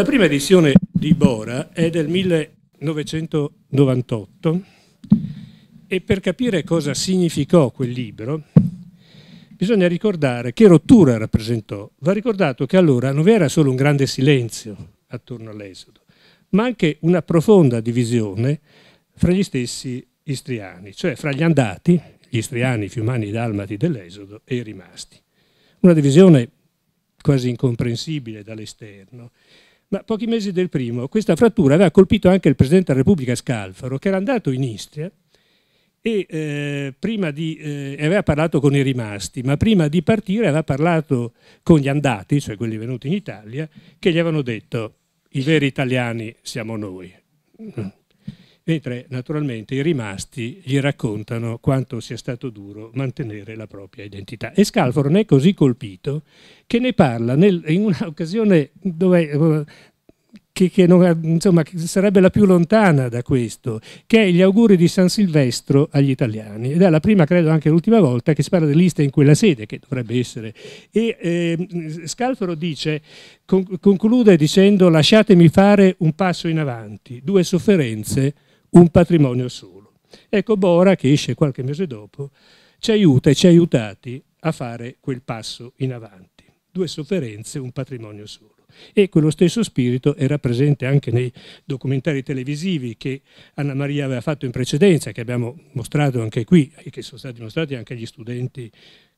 La prima edizione di Bora è del 1998 e per capire cosa significò quel libro bisogna ricordare che rottura rappresentò. Va ricordato che allora non vi era solo un grande silenzio attorno all'esodo, ma anche una profonda divisione fra gli stessi istriani, cioè fra gli andati, gli istriani, i fiumani i dalmati dell'esodo, e i rimasti. Una divisione quasi incomprensibile dall'esterno ma pochi mesi del primo, questa frattura aveva colpito anche il Presidente della Repubblica Scalfaro, che era andato in Istria e eh, di, eh, aveva parlato con i rimasti, ma prima di partire aveva parlato con gli andati, cioè quelli venuti in Italia, che gli avevano detto i veri italiani siamo noi mentre naturalmente i rimasti gli raccontano quanto sia stato duro mantenere la propria identità. E Scalforo ne è così colpito che ne parla nel, in un'occasione dove eh, che, che non, insomma, che sarebbe la più lontana da questo, che è gli auguri di San Silvestro agli italiani. Ed è la prima, credo anche l'ultima volta, che si parla dell'Ista in quella sede, che dovrebbe essere. E eh, Scalfaro dice, conclude dicendo lasciatemi fare un passo in avanti, due sofferenze un patrimonio solo. Ecco Bora, che esce qualche mese dopo, ci aiuta e ci ha aiutati a fare quel passo in avanti. Due sofferenze, un patrimonio solo. E quello stesso spirito era presente anche nei documentari televisivi che Anna Maria aveva fatto in precedenza, che abbiamo mostrato anche qui e che sono stati mostrati anche agli studenti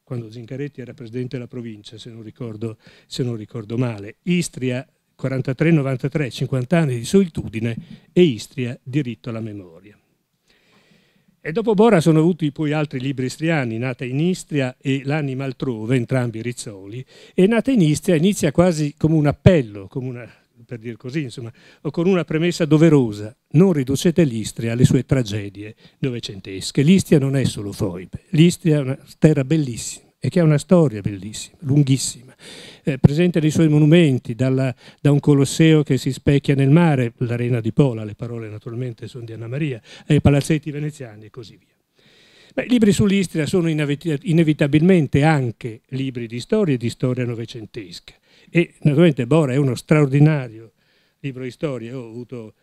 quando Zingaretti era presidente della provincia, se non ricordo, se non ricordo male. Istria 43-93, 50 anni di solitudine e Istria, diritto alla memoria. E dopo Bora sono avuti poi altri libri istriani, Nata in Istria e L'anima altrove, entrambi Rizzoli, e Nata in Istria inizia quasi come un appello, come una, per dir così, insomma, o con una premessa doverosa, non riducete l'Istria alle sue tragedie novecentesche. L'Istria non è solo Foibe, l'Istria è una terra bellissima e che ha una storia bellissima, lunghissima. Eh, presenta dei suoi monumenti, dalla, da un Colosseo che si specchia nel mare, l'arena di Pola, le parole naturalmente sono di Anna Maria, ai palazzetti veneziani e così via. Beh, libri sull'Istria sono inevitabilmente anche libri di storia e di storia novecentesca. E naturalmente Bora è uno straordinario libro di storia, ho avuto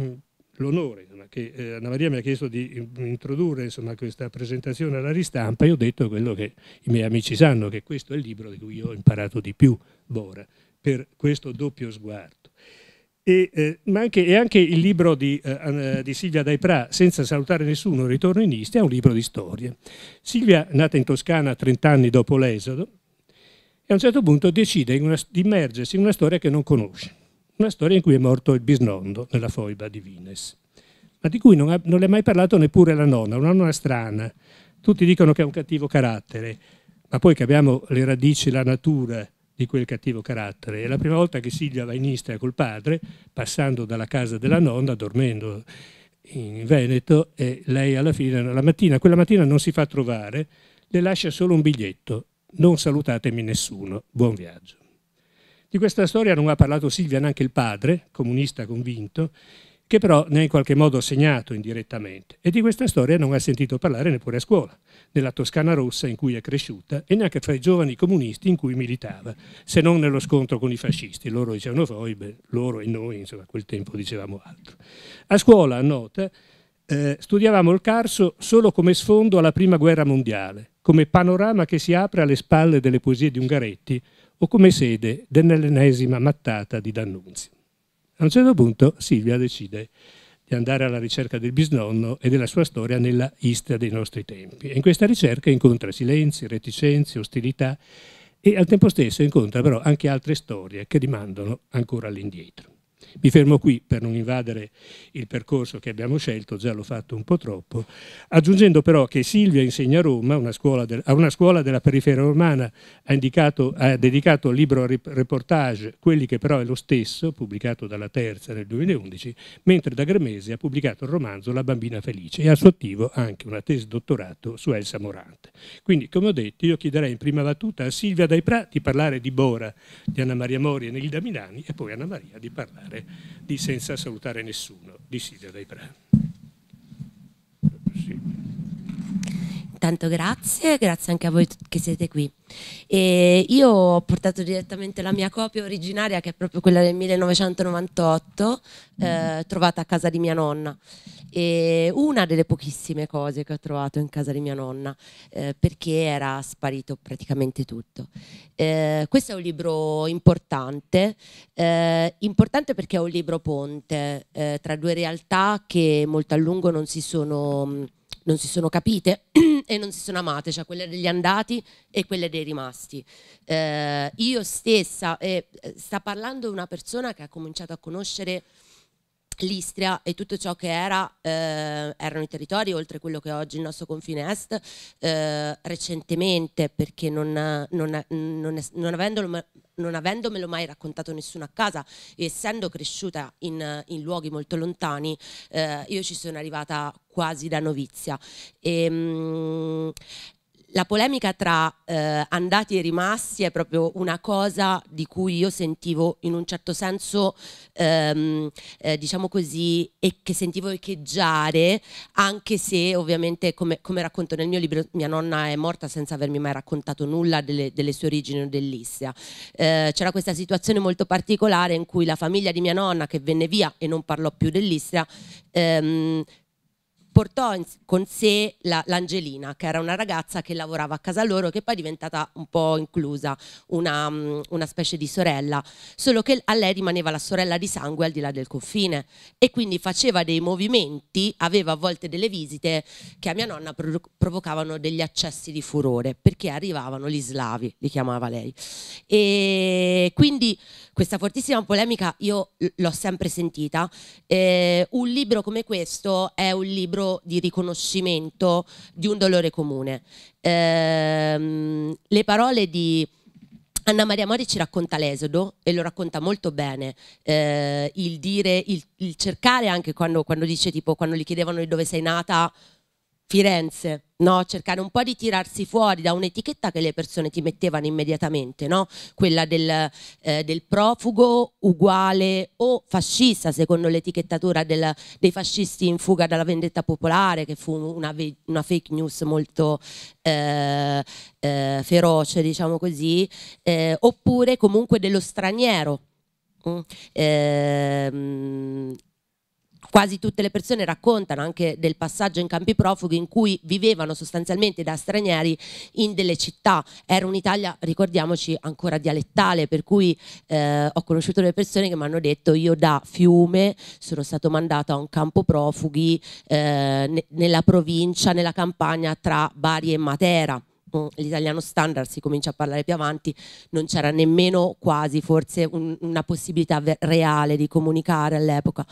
mm, l'onore che eh, Anna Maria mi ha chiesto di introdurre insomma, questa presentazione alla ristampa e ho detto quello che i miei amici sanno, che questo è il libro di cui ho imparato di più, Bora, per questo doppio sguardo. E, eh, ma anche, anche, il libro di, eh, di Silvia Daiprà, Senza salutare nessuno, Ritorno in Istria, è un libro di storie. Silvia, nata in Toscana 30 anni dopo l'esodo, e a un certo punto decide una, di immergersi in una storia che non conosce una storia in cui è morto il bisnondo nella foiba di Vines, ma di cui non, ha, non le è mai parlato neppure la nonna, una nonna strana. Tutti dicono che ha un cattivo carattere, ma poi che abbiamo le radici, la natura di quel cattivo carattere. È la prima volta che Silvia va in Istria col padre, passando dalla casa della nonna, dormendo in Veneto, e lei alla fine, la mattina, quella mattina non si fa trovare, le lascia solo un biglietto. Non salutatemi nessuno. Buon viaggio. Di questa storia non ha parlato Silvia neanche il padre, comunista convinto, che però ne ha in qualche modo segnato indirettamente. E di questa storia non ha sentito parlare neppure a scuola, nella Toscana Rossa in cui è cresciuta e neanche fra i giovani comunisti in cui militava, se non nello scontro con i fascisti. Loro dicevano voi, beh, loro e noi, insomma, a quel tempo dicevamo altro. A scuola, nota, eh, studiavamo il Carso solo come sfondo alla Prima Guerra Mondiale, come panorama che si apre alle spalle delle poesie di Ungaretti, o come sede dell'ennesima mattata di D'Annunzio. A un certo punto Silvia decide di andare alla ricerca del bisnonno e della sua storia nella Istria dei nostri tempi. E in questa ricerca incontra silenzi, reticenze, ostilità e al tempo stesso incontra però anche altre storie che rimandano ancora all'indietro. Mi fermo qui per non invadere il percorso che abbiamo scelto, già l'ho fatto un po' troppo, aggiungendo però che Silvia insegna a Roma, una del, a una scuola della periferia romana, ha, indicato, ha dedicato il libro reportage Quelli che però è lo stesso, pubblicato dalla Terza nel 2011, mentre da Gremese ha pubblicato il romanzo La bambina felice e a suo attivo anche una tesi dottorato su Elsa Morante. Quindi, come ho detto, io chiederei in prima battuta a Silvia Dai Prati di parlare di Bora, di Anna Maria Mori e Nilda Milani e poi a Anna Maria di parlare parlare di senza salutare nessuno, di Silvia Dei Prati. Sì intanto grazie, grazie anche a voi che siete qui. E io ho portato direttamente la mia copia originaria, che è proprio quella del 1998, eh, trovata a casa di mia nonna. E una delle pochissime cose che ho trovato in casa di mia nonna, eh, perché era sparito praticamente tutto. Eh, questo è un libro importante, eh, importante perché è un libro ponte eh, tra due realtà che molto a lungo non si sono non si sono capite e non si sono amate, cioè quelle degli andati e quelle dei rimasti. Eh, io stessa, eh, sta parlando una persona che ha cominciato a conoscere l'Istria e tutto ciò che era, eh, erano i territori, oltre quello che è oggi il nostro confine est, eh, recentemente, perché non, non, non, non avendolo non avendomelo mai raccontato nessuno a casa e essendo cresciuta in, in luoghi molto lontani, eh, io ci sono arrivata quasi da novizia. E, ehm, mh, la polemica tra eh, andati e rimasti è proprio una cosa di cui io sentivo in un certo senso, ehm, eh, diciamo così, e che sentivo echeggiare, anche se ovviamente, come, come, racconto nel mio libro, mia nonna è morta senza avermi mai raccontato nulla delle, delle sue origini o dell'Istria. Eh, c'era questa situazione molto particolare in cui la famiglia di mia nonna, che venne via e non parlò più dell'Istria, ehm, portò con sé la, l'Angelina, che era una ragazza che lavorava a casa loro, che poi è diventata un po' inclusa, una, mm, una, specie di sorella, solo che a lei rimaneva la sorella di sangue al di là del confine e quindi faceva dei movimenti, aveva a volte delle visite che a mia nonna pro- provocavano degli accessi di furore, perché arrivavano gli slavi, li chiamava lei. E quindi questa fortissima polemica io l'ho sempre sentita. Eh, un libro come questo è un libro lavoro di riconoscimento di un dolore comune. Ehm, le parole di... Anna Maria Mori ci racconta l'esodo e lo racconta molto bene, eh, il, dire, il, il cercare anche quando, quando, dice tipo quando gli chiedevano di dove sei nata, Firenze, no? cercare un po' di tirarsi fuori da un'etichetta che le persone ti mettevano immediatamente, no? quella del, eh, del, profugo uguale o fascista, secondo l'etichettatura del, dei fascisti in fuga dalla vendetta popolare, che fu una, una fake news molto eh, eh, feroce, diciamo così, eh, oppure comunque dello straniero. Mm. Ehm, quasi tutte le persone raccontano anche del passaggio in campi profughi in cui vivevano sostanzialmente da stranieri in delle città. Era un'Italia, ricordiamoci, ancora dialettale, per cui eh, ho conosciuto delle persone che mi hanno detto io da Fiume sono stato mandato a un campo profughi eh, nella provincia, nella campagna tra Bari e Matera l'italiano standard si comincia a parlare più avanti, non c'era nemmeno quasi forse un, una possibilità reale di comunicare all'epoca.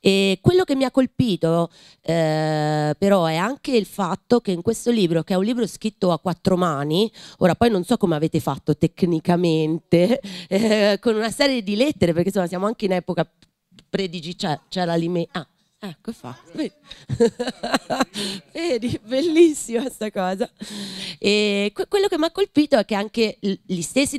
E quello che mi ha colpito eh, però è anche il fatto che in questo libro, che è un libro scritto a quattro mani, ora poi non so come avete fatto tecnicamente, eh, con una serie di lettere, perché insomma siamo anche in epoca predigi, cioè, c'era l'email. Ah Ecco, fa. Vedi, bellissima questa cosa. E quello che mi ha colpito è che anche gli stessi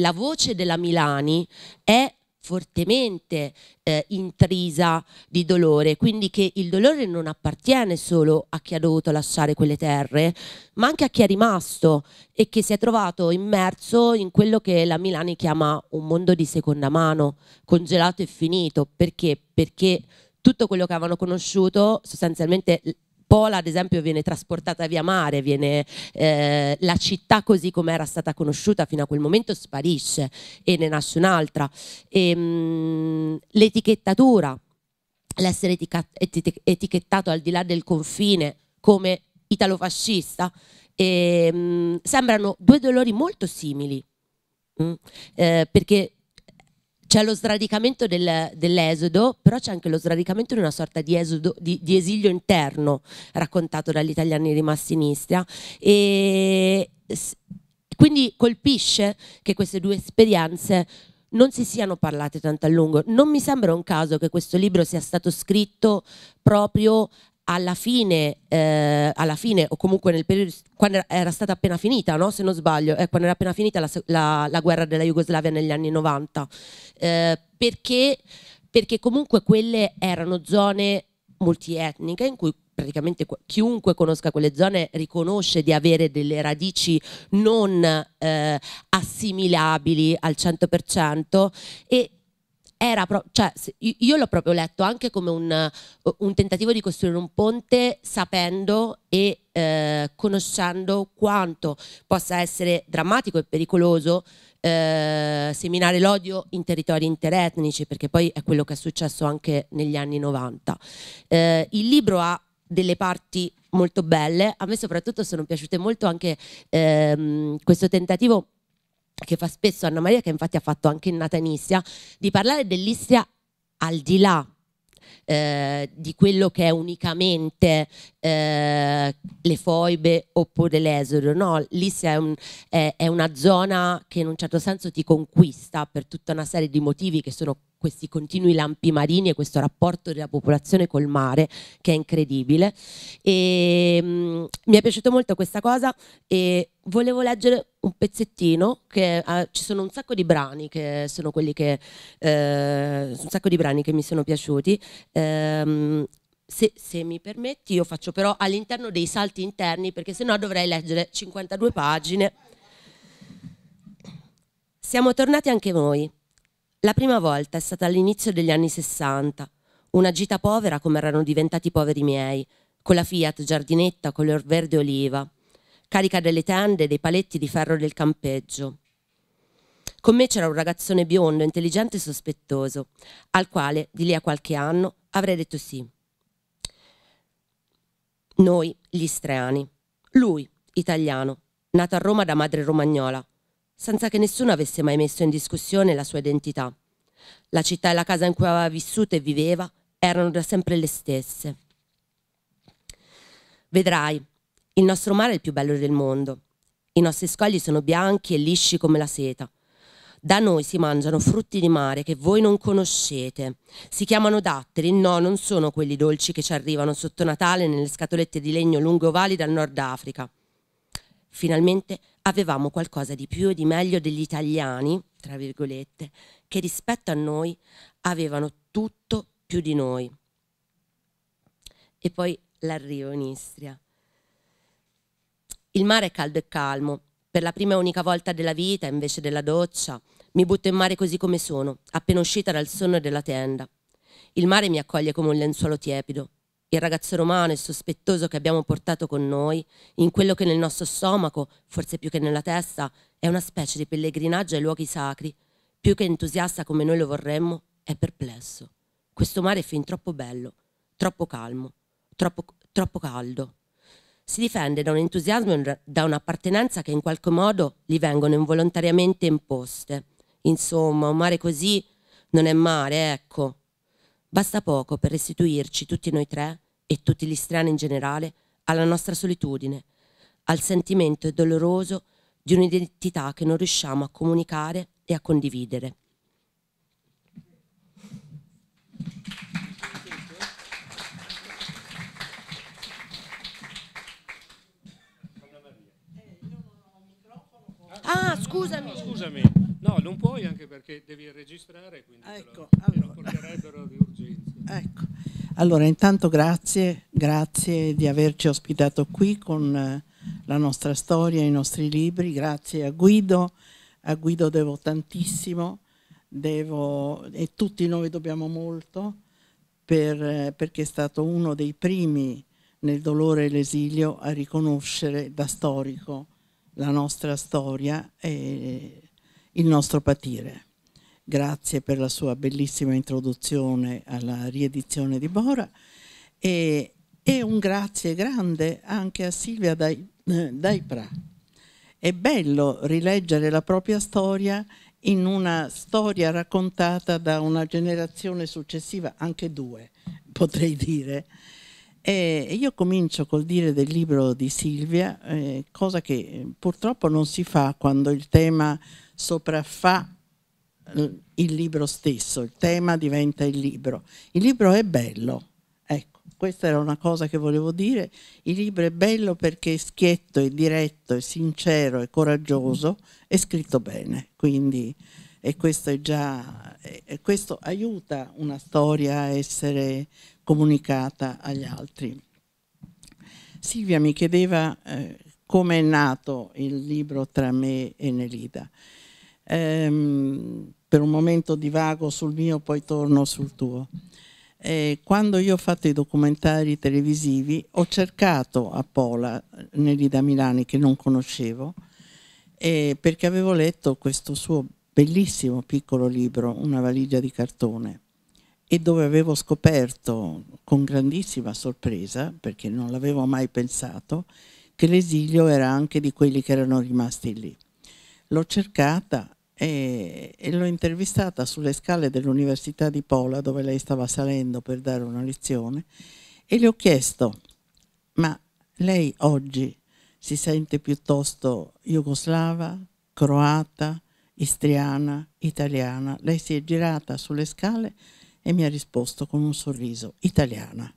la voce della Milani è fortemente eh, intrisa di dolore, quindi che il dolore non appartiene solo a chi ha dovuto lasciare quelle terre, ma anche a chi è rimasto e che si è trovato immerso in quello che la Milani chiama un mondo di seconda mano, congelato e finito. Perché? Perché tutto quello che avevano conosciuto sostanzialmente Pola ad esempio viene trasportata via mare, viene, eh, la città così come era stata conosciuta fino a quel momento sparisce e ne nasce un'altra. Ehm, l'etichettatura, l'essere etichettato al di là del confine come italofascista, e, ehm, mh, sembrano due dolori molto simili, mh, mm, eh, perché c'è lo sradicamento del, dell'esodo, però c'è anche lo sradicamento di una sorta di, esodo, di, di esilio interno raccontato dagli italiani rimasti in Istria. E quindi colpisce che queste due esperienze non si siano parlate tanto a lungo. Non mi sembra un caso che questo libro sia stato scritto proprio alla fine, eh, alla fine, o comunque nel periodo, quando era stata appena finita, no? se non sbaglio, eh, quando era appena finita la, la, la, guerra della Jugoslavia negli anni 90, eh, perché, perché comunque quelle erano zone multietniche in cui praticamente chiunque conosca quelle zone riconosce di avere delle radici non eh, assimilabili al 100% e era pro- cioè, io l'ho proprio letto anche come un, un tentativo di costruire un ponte sapendo e eh, conoscendo quanto possa essere drammatico e pericoloso eh, seminare l'odio in territori interetnici, perché poi è quello che è successo anche negli anni 90. Eh, il libro ha delle parti molto belle, a me soprattutto sono piaciute molto anche ehm, questo tentativo che fa spesso Anna Maria, che infatti ha fatto anche in Nata di parlare dell'Istria al di là eh, di quello che è unicamente eh, le foibe oppure l'esodo, no, l'Istria è, un, è, è una zona che in un certo senso ti conquista per tutta una serie di motivi che sono questi continui lampi marini e questo rapporto della popolazione col mare che è incredibile. E, mh, mm, mi è piaciuta molto questa cosa e volevo leggere un pezzettino che uh, ci sono un sacco di brani che sono quelli che eh, un sacco di brani che mi sono piaciuti ehm, se, se, mi permetti, io faccio però all'interno dei salti interni, perché sennò dovrei leggere 52 pagine. Siamo tornati anche noi. La prima volta è stata all'inizio degli anni 60, una gita povera come erano diventati i poveri miei, con la Fiat giardinetta color verde oliva, carica delle tende e dei paletti di ferro del campeggio. Con me c'era un ragazzone biondo, intelligente e sospettoso, al quale, di lì a qualche anno, avrei detto sì. Noi, gli streani. Lui, italiano, nato a Roma da madre romagnola, senza che nessuno avesse mai messo in discussione la sua identità. La città e la casa in cui aveva vissuto e viveva erano da sempre le stesse. Vedrai, il nostro mare è il più bello del mondo. I nostri scogli sono bianchi e lisci come la seta da noi si mangiano frutti di mare che voi non conoscete. Si chiamano datteri, no, non sono quelli dolci che ci arrivano sotto Natale nelle scatolette di legno lungo ovali dal Nord Africa. Finalmente avevamo qualcosa di più e di meglio degli italiani, tra virgolette, che rispetto a noi avevano tutto più di noi. E poi l'arrivo in Istria. Il mare è caldo e calmo, per la prima e unica volta della vita, invece della doccia, mi butto in mare così come sono, appena uscita dal sonno della tenda. Il mare mi accoglie come un lenzuolo tiepido. Il ragazzo romano e sospettoso che abbiamo portato con noi, in quello che nel nostro stomaco, forse più che nella testa, è una specie di pellegrinaggio ai luoghi sacri, più che entusiasta come noi lo vorremmo, è perplesso. Questo mare è fin troppo bello, troppo calmo, troppo, troppo caldo si difende da un entusiasmo e da un'appartenenza che in qualche modo gli vengono involontariamente imposte. Insomma, un mare così non è mare, ecco. Basta poco per restituirci, tutti noi tre e tutti gli strani in generale, alla nostra solitudine, al sentimento doloroso di un'identità che non riusciamo a comunicare e a condividere. Ah, scusami. No, scusami. No, non puoi anche perché devi registrare, quindi ecco, te lo, allora. Te lo porterebbero di urgenza. Ecco. Allora, intanto grazie, grazie di averci ospitato qui con eh, la nostra storia, i nostri libri, grazie a Guido, a Guido devo tantissimo, devo, e tutti noi dobbiamo molto, per, eh, perché è stato uno dei primi nel dolore e l'esilio a riconoscere da storico la nostra storia e il nostro patire. Grazie per la sua bellissima introduzione alla riedizione di Bora e, e un grazie grande anche a Silvia Dai, eh, Pra. È bello rileggere la propria storia in una storia raccontata da una generazione successiva, anche due potrei dire, e io comincio col dire del libro di Silvia, eh, cosa che eh, purtroppo non si fa quando il tema sopraffa eh, il libro stesso, il tema diventa il libro. Il libro è bello, ecco, questa era una cosa che volevo dire, il libro è bello perché è schietto, è diretto, è sincero, è coraggioso, è scritto bene, quindi e questo, già, e questo aiuta una storia a essere comunicata agli altri. Silvia mi chiedeva eh, come è nato il libro Tra me e Nelida. Ehm, per un momento divago sul mio, poi torno sul tuo. E quando io ho fatto i documentari televisivi ho cercato a Pola, Nelida Milani, che non conoscevo, perché avevo letto questo suo bellissimo piccolo libro, una valigia di cartone, e dove avevo scoperto con grandissima sorpresa, perché non l'avevo mai pensato, che l'esilio era anche di quelli che erano rimasti lì. L'ho cercata e, e l'ho intervistata sulle scale dell'Università di Pola, dove lei stava salendo per dare una lezione, e le ho chiesto, ma lei oggi si sente piuttosto jugoslava, croata, istriana, italiana. Lei si è girata sulle scale e mi ha risposto con un sorriso, italiana.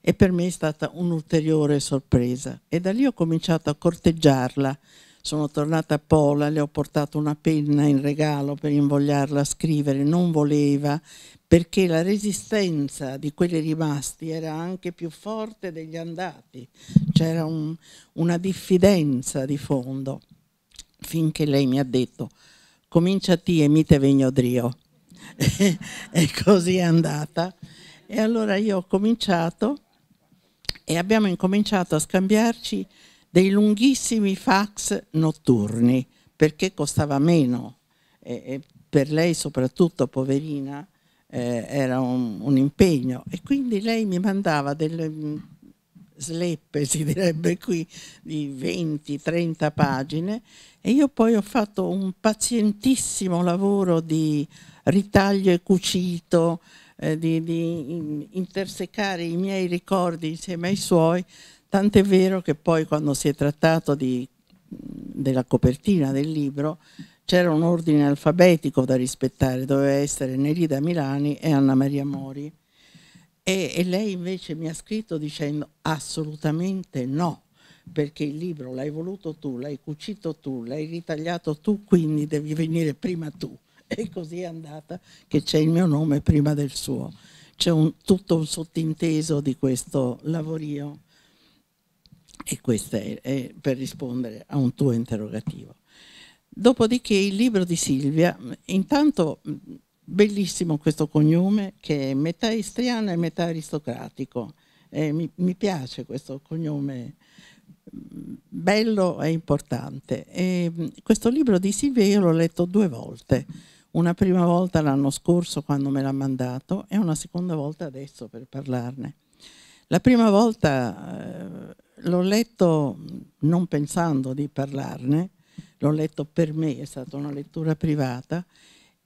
E per me è stata un'ulteriore sorpresa. E da lì ho cominciato a corteggiarla. Sono tornata a Pola, le ho portato una penna in regalo per invogliarla a scrivere. Non voleva, perché la resistenza di quelli rimasti era anche più forte degli andati, c'era un, una diffidenza di fondo, finché lei mi ha detto cominciati e mite vegno drio. e così è andata. E allora io ho cominciato e abbiamo incominciato a scambiarci dei lunghissimi fax notturni perché costava meno e, e per lei soprattutto poverina eh, era un, un impegno e quindi lei mi mandava delle sleppe, si direbbe qui, di 20-30 pagine e io poi ho fatto un pazientissimo lavoro di ritaglio e cucito, eh, di, di intersecare i miei ricordi insieme ai suoi, tant'è vero che poi quando si è trattato di, della copertina del libro c'era un ordine alfabetico da rispettare, doveva essere Nerida Milani e Anna Maria Mori e, e lei invece mi ha scritto dicendo assolutamente no, perché il libro l'hai voluto tu, l'hai cucito tu, l'hai ritagliato tu, quindi devi venire prima tu. E così è andata che c'è il mio nome prima del suo. C'è un, tutto un sottinteso di questo lavorio e questo è, è per rispondere a un tuo interrogativo. Dopodiché il libro di Silvia, intanto Bellissimo questo cognome che è metà istriano e metà aristocratico. Eh, mi, mi, piace questo cognome mm, bello e importante. E mm, questo libro di Silvia io l'ho letto due volte, una prima volta l'anno scorso quando me l'ha mandato e una seconda volta adesso per parlarne. La prima volta eh, l'ho letto mm, non pensando di parlarne, l'ho letto per me, è stata una lettura privata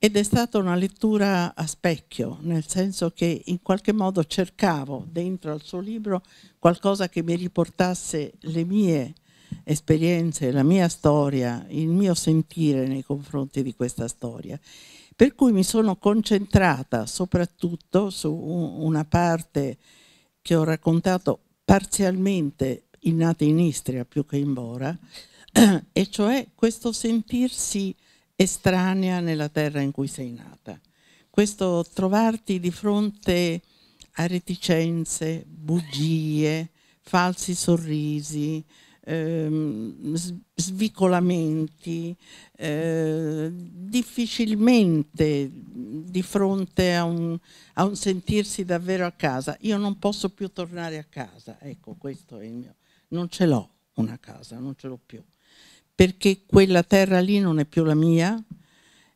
ed è stata una lettura a specchio, nel senso che in qualche modo cercavo dentro al suo libro qualcosa che mi riportasse le mie esperienze, la mia storia, il mio sentire nei confronti di questa storia. Per cui mi sono concentrata soprattutto su una parte che ho raccontato parzialmente innata in Istria più che in Bora, e cioè questo sentirsi estranea nella terra in cui sei nata. Questo trovarti di fronte a reticenze, bugie, falsi sorrisi, ehm, svicolamenti, eh, difficilmente di fronte a un, a un, sentirsi davvero a casa. Io non posso più tornare a casa, ecco questo è il mio, non ce l'ho una casa, non ce l'ho più perché quella terra lì non è più la mia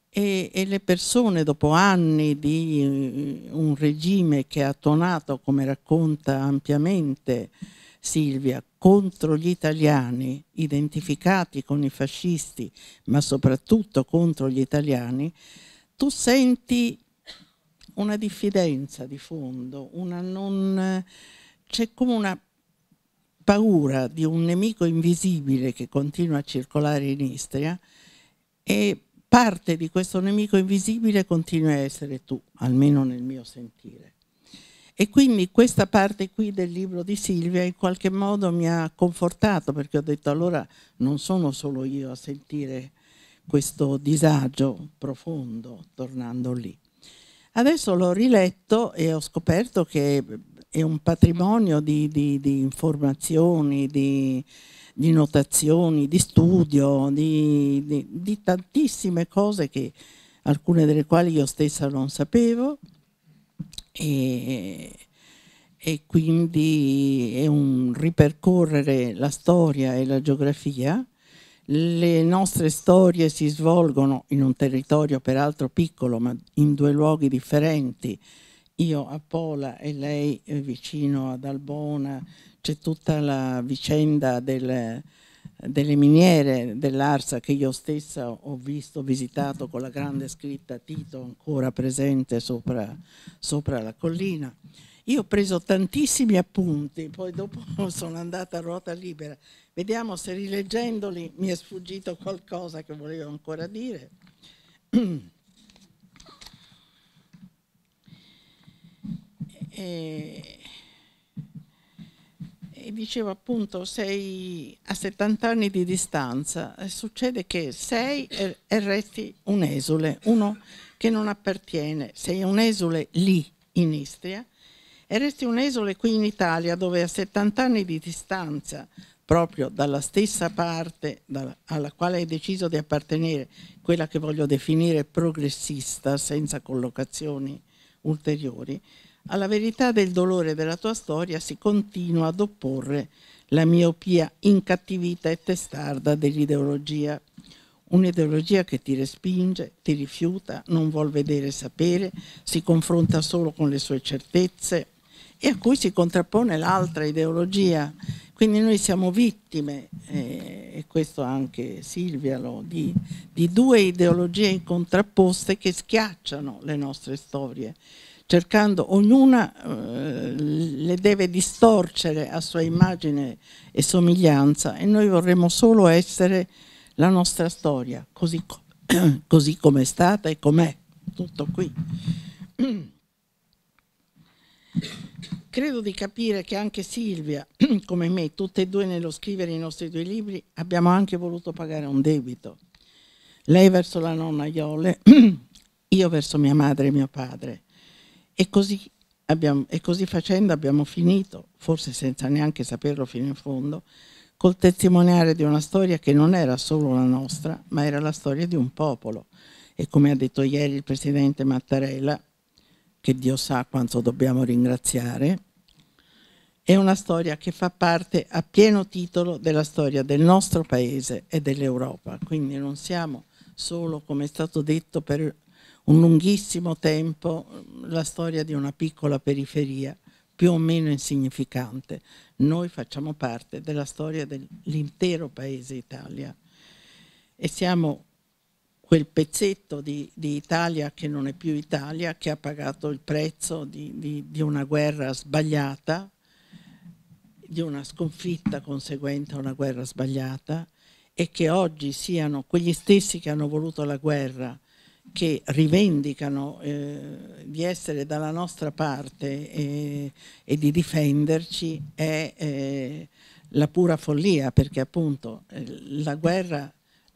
e, e le persone dopo anni di eh, un regime che ha tonato, come racconta ampiamente Silvia, contro gli italiani, identificati con i fascisti, ma soprattutto contro gli italiani, tu senti una diffidenza di fondo, c'è come una paura di un nemico invisibile che continua a circolare in Istria e parte di questo nemico invisibile continua a essere tu, almeno nel mio sentire. E quindi questa parte qui del libro di Silvia in qualche modo mi ha confortato perché ho detto allora non sono solo io a sentire questo disagio profondo tornando lì. Adesso l'ho riletto e ho scoperto che è un patrimonio di, di, di informazioni, di, di, notazioni, di studio, di, tantissime cose che, alcune delle quali io stessa non sapevo e, e quindi è un ripercorrere la storia e la geografia le nostre storie si svolgono in un territorio peraltro piccolo ma in due luoghi differenti io a Pola e lei eh, vicino ad Albona, c'è tutta la vicenda del, delle miniere dell'Arsa che io stessa ho visto, visitato con la grande scritta Tito ancora presente sopra, sopra la collina. Io ho preso tantissimi appunti, poi dopo sono andata a ruota libera. Vediamo se rileggendoli mi è sfuggito qualcosa che volevo ancora dire. E, e dicevo appunto sei a 70 anni di distanza succede che sei e, resti un esule, uno che non appartiene, sei un esule lì in Istria e resti un esule qui in Italia dove a 70 anni di distanza proprio dalla stessa parte alla quale hai deciso di appartenere, quella che voglio definire progressista senza collocazioni ulteriori, alla verità del dolore della tua storia si continua ad opporre la miopia incattivita e testarda dell'ideologia. Un'ideologia che ti respinge, ti rifiuta, non vuol vedere e sapere, si confronta solo con le sue certezze e a cui si contrappone l'altra ideologia. Quindi noi siamo vittime, eh, e questo anche Silvia lo di, di due ideologie contrapposte che schiacciano le nostre storie cercando, ognuna eh, le deve distorcere a sua immagine e somiglianza e noi vorremmo solo essere la nostra storia, così, co così come è stata e com'è, tutto qui. Credo di capire che anche Silvia, come me, tutte e due nello scrivere i nostri due libri, abbiamo anche voluto pagare un debito. Lei verso la nonna Iole, io verso mia madre e mio padre. E così, abbiamo, e così facendo abbiamo finito, forse senza neanche saperlo fino in fondo, col testimoniare di una storia che non era solo la nostra, ma era la storia di un popolo. E come ha detto ieri il presidente Mattarella, che Dio sa quanto dobbiamo ringraziare, è una storia che fa parte a pieno titolo della storia del nostro paese e dell'Europa. Quindi non siamo solo, come è stato detto, per un lunghissimo tempo mm, la storia di una piccola periferia più o meno insignificante. Noi facciamo parte della storia dell'intero paese Italia e siamo quel pezzetto di, di, Italia che non è più Italia, che ha pagato il prezzo di, di, di una guerra sbagliata, di una sconfitta conseguente a una guerra sbagliata e che oggi siano quegli stessi che hanno voluto la guerra che rivendicano eh, di essere dalla nostra parte e, eh, e di difenderci è eh, la pura follia, perché appunto eh, la guerra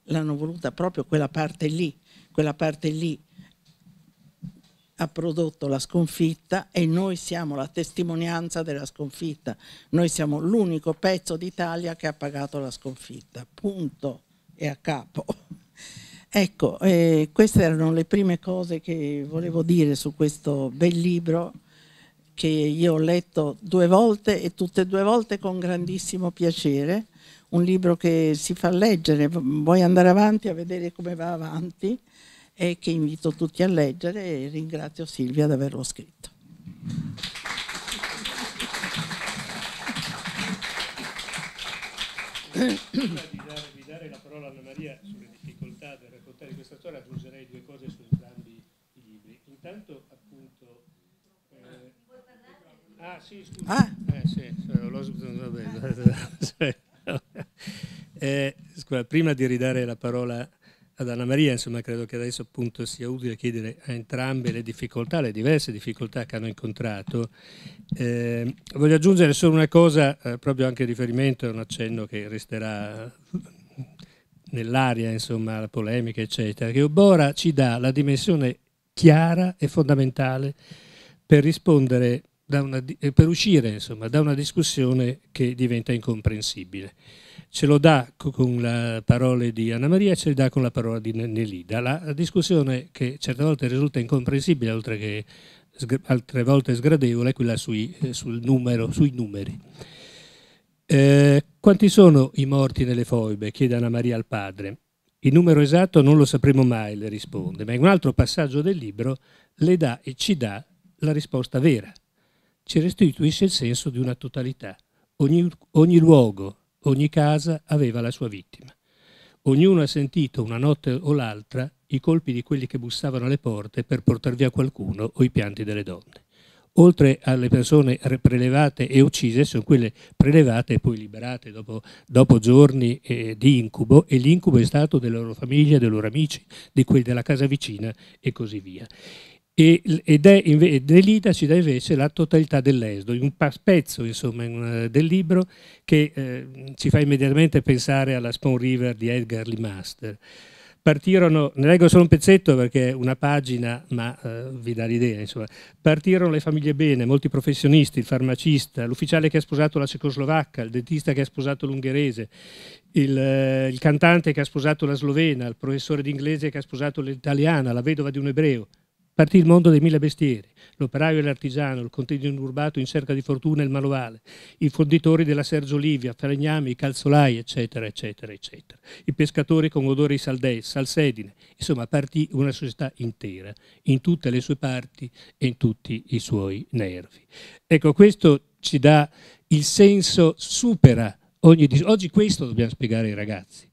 l'hanno voluta proprio quella parte lì, quella parte lì ha prodotto la sconfitta e noi siamo la testimonianza della sconfitta, noi siamo l'unico pezzo d'Italia che ha pagato la sconfitta, punto e a capo. Ecco, eh, queste erano le prime cose che volevo dire su questo bel libro che io ho letto due volte e tutte e due volte con grandissimo piacere, un libro che si fa leggere, vuoi andare avanti a vedere come va avanti e che invito tutti a leggere e ringrazio Silvia di averlo scritto. Prima di dare, di dare la parola a Anna Maria professore aggiungerei due cose su entrambi i libri. Intanto appunto... Eh, ah sì, scusa. Ah? Eh, sì, eh, ah. sì, eh, scusa, prima di ridare la parola ad Anna Maria, insomma, credo che adesso appunto sia utile chiedere a entrambe le difficoltà, le diverse difficoltà che hanno incontrato. Eh, voglio aggiungere solo una cosa, eh, proprio anche in riferimento a un accenno che resterà nell'aria, insomma, la polemica, eccetera, che Obora ci dà la dimensione chiara e fondamentale per rispondere una, eh, per uscire insomma, da una discussione che diventa incomprensibile. Ce lo dà con le parole di Anna Maria, ce lo dà con la parola di Nelida. La discussione che certe volte risulta incomprensibile, oltre che altre volte sgradevole, è quella sui, eh, numero, sui numeri. Eh, quanti sono i morti nelle foibe? chiede Anna Maria al padre. Il numero esatto non lo sapremo mai, le risponde, ma in un altro passaggio del libro le dà e ci dà la risposta vera. Ci restituisce il senso di una totalità. Ogni, ogni luogo, ogni casa aveva la sua vittima. Ognuno ha sentito una notte o l'altra i colpi di quelli che bussavano alle porte per portar via qualcuno o i pianti delle donne oltre alle persone prelevate e uccise, sono quelle prelevate e poi liberate dopo, dopo giorni eh, di incubo e l'incubo è stato delle loro famiglie, dei loro amici, di quelli della casa vicina e così via. E, ed è Delida ci dà invece la totalità dell'esodo, un pezzo insomma, eh, del libro che eh, ci fa immediatamente pensare alla Spawn River di Edgar Lee Master partirono, ne leggo solo un pezzetto perché è una pagina, ma eh, vi dà l'idea, insomma. Partirono le famiglie bene, molti professionisti, il farmacista, l'ufficiale che ha sposato la cecoslovacca, il dentista che ha sposato l'ungherese, il, eh, il cantante che ha sposato la slovena, il professore d'inglese che ha sposato l'italiana, la vedova di un ebreo. Partì il mondo dei mille bestieri, l'operaio e l'artigiano, il contegno inurbato in cerca di fortuna e il manovale, i fonditori della Sergio Livia, falegnami, i calzolai, eccetera, eccetera, eccetera. I pescatori con odori di saldè, salsedine. Insomma, partì una società intera, in tutte le sue parti e in tutti i suoi nervi. Ecco, questo ci dà il senso, supera ogni... Oggi questo dobbiamo spiegare ai ragazzi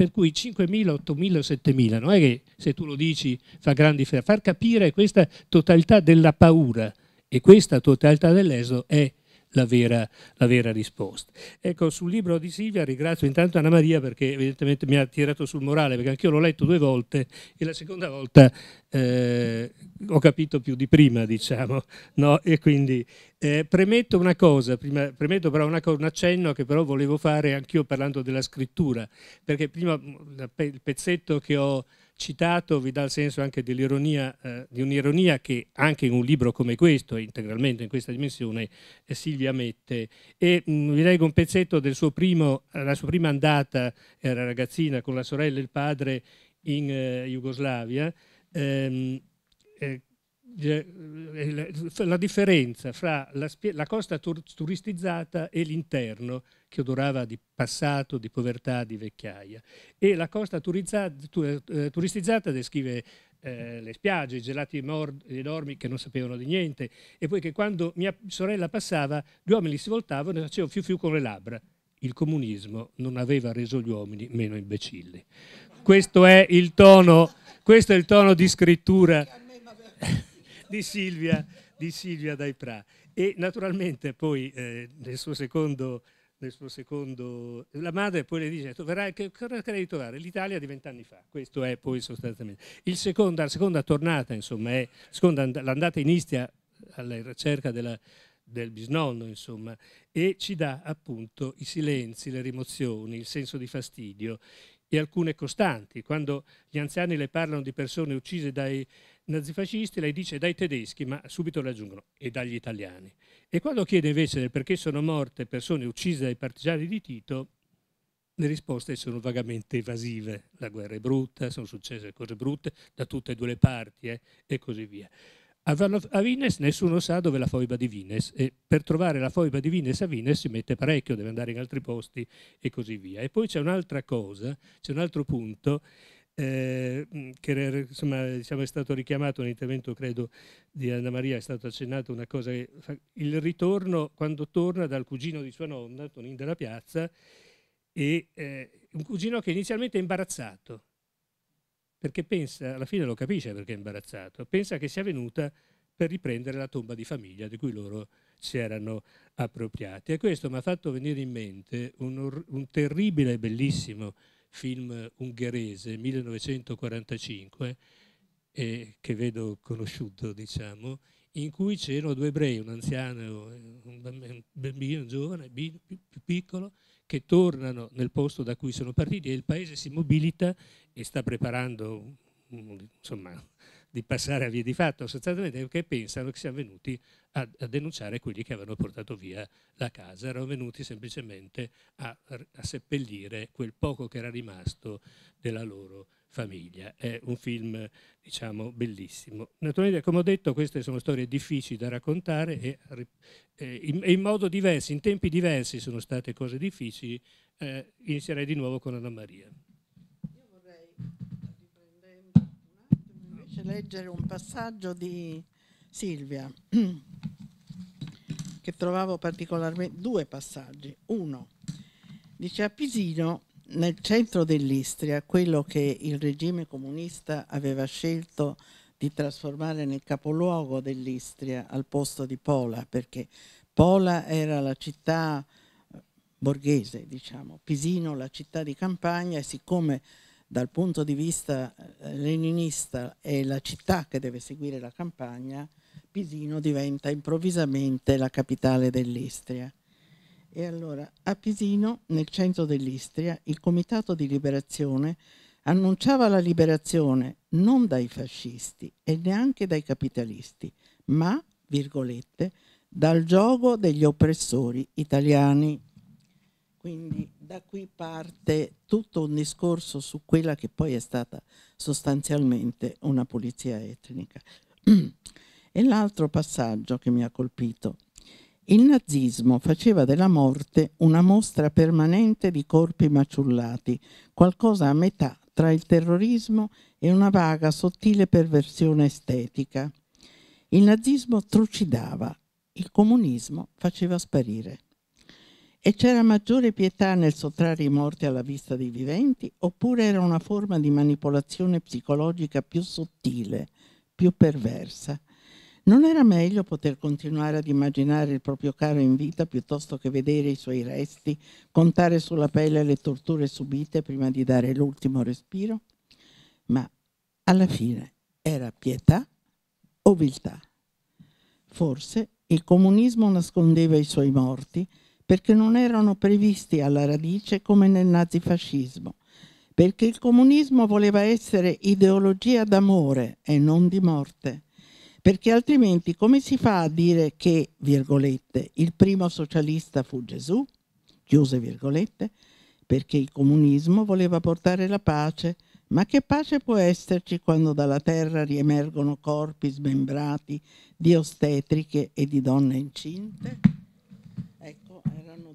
per cui 5.000, 8.000, 7.000, non è che se tu lo dici fa grandi fare, far capire questa totalità della paura e questa totalità dell'esodo è la vera, la vera, risposta. Ecco, sul libro di Silvia ringrazio intanto Anna Maria perché evidentemente mi ha tirato sul morale, perché anch'io l'ho letto due volte e la seconda volta eh, ho capito più di prima, diciamo. No? E quindi eh, premetto una cosa, prima, premetto però una un accenno che però volevo fare anch'io parlando della scrittura, perché prima il pezzetto che ho citato vi dà il senso anche dell'ironia, eh, di un'ironia che anche in un libro come questo, integralmente in questa dimensione, eh, Silvia mette. E mh, mm, vi leggo un pezzetto della eh, sua prima andata, era ragazzina, con la sorella e il padre in eh, Jugoslavia, ehm, eh, eh, la differenza fra la, la costa tur turistizzata e l'interno che odorava di passato, di povertà, di vecchiaia. E la costa tur eh, turistizzata descrive eh, le spiagge, i gelati enormi che non sapevano di niente e poi che quando mia sorella passava gli uomini si voltavano e facevano fiu fiu con le labbra. Il comunismo non aveva reso gli uomini meno imbecilli. Questo è il tono, questo è il tono di scrittura. di Silvia, di Silvia Daipra. E naturalmente poi eh, nel suo secondo nel suo secondo, la madre poi le dice verrai, che cosa credi di trovare? L'Italia di vent'anni fa, questo è poi sostanzialmente. Secondo, la seconda tornata, insomma, è l'andata in Istria alla ricerca della, del bisnonno, insomma, e ci dà appunto i silenzi, le rimozioni, il senso di fastidio e alcune costanti. Quando gli anziani le parlano di persone uccise dai, nazifascisti, lei dice dai tedeschi, ma subito le aggiungono, e dagli italiani. E quando chiede invece del perché sono morte persone uccise dai partigiani di Tito, le risposte sono vagamente evasive. La guerra è brutta, sono successe cose brutte da tutte e due le parti eh, e così via. A, Vines nessuno sa dove è la foiba di Vines e per trovare la foiba di Vines a Vines si mette parecchio, deve andare in altri posti e così via. E poi c'è un'altra cosa, c'è un altro punto eh, che mm, insomma, diciamo, è stato richiamato nell'intervento, credo, di Anna Maria, è stato accennato una cosa, che fa, il ritorno quando torna dal cugino di sua nonna, Tonin della Piazza, e eh, un cugino che inizialmente è imbarazzato, perché pensa, alla fine lo capisce perché è imbarazzato, pensa che sia venuta per riprendere la tomba di famiglia di cui loro si erano appropriati. E questo mi ha fatto venire in mente un, un terribile e bellissimo film ungherese 1945, eh, che vedo conosciuto, diciamo, in cui c'erano due ebrei, un anziano, un bambino un giovane, più piccolo, che tornano nel posto da cui sono partiti e il paese si mobilita e sta preparando insomma, di passare a via di fatto, sostanzialmente perché pensano che siano venuti a, a denunciare quelli che avevano portato via la casa, erano venuti semplicemente a, a seppellire quel poco che era rimasto della loro famiglia. È un film, diciamo, bellissimo. Naturalmente, come ho detto, queste sono storie difficili da raccontare e, eh, in, in, modo diverso, in tempi diversi sono state cose difficili. Eh, inizierei di nuovo con Anna Maria. piace leggere un passaggio di Silvia che trovavo particolarmente due passaggi. Uno dice a Pisino nel centro dell'Istria, quello che il regime comunista aveva scelto di trasformare nel capoluogo dell'Istria al posto di Pola, perché Pola era la città eh, borghese, diciamo, Pisino la città di campagna e siccome dal punto di vista eh, leninista è la città che deve seguire la campagna, Pisino diventa improvvisamente la capitale dell'Istria. E allora a Pisino, nel centro dell'Istria, il Comitato di Liberazione annunciava la liberazione non dai fascisti e neanche dai capitalisti, ma, virgolette, dal gioco degli oppressori italiani. Quindi da qui parte tutto un discorso su quella che poi è stata sostanzialmente una pulizia etnica. E l'altro passaggio che mi ha colpito. Il nazismo faceva della morte una mostra permanente di corpi maciullati, qualcosa a metà tra il terrorismo e una vaga, sottile perversione estetica. Il nazismo trucidava, il comunismo faceva sparire. E c'era maggiore pietà nel sottrarre i morti alla vista dei viventi oppure era una forma di manipolazione psicologica più sottile, più perversa? Non era meglio poter continuare ad immaginare il proprio caro in vita piuttosto che vedere i suoi resti, contare sulla pelle le torture subite prima di dare l'ultimo respiro? Ma alla fine era pietà o viltà? Forse il comunismo nascondeva i suoi morti perché non erano previsti alla radice come nel nazifascismo, perché il comunismo voleva essere ideologia d'amore e non di morte, perché altrimenti come si fa a dire che, virgolette, il primo socialista fu Gesù, chiuse virgolette, perché il comunismo voleva portare la pace, ma che pace può esserci quando dalla terra riemergono corpi smembrati di ostetriche e di donne incinte?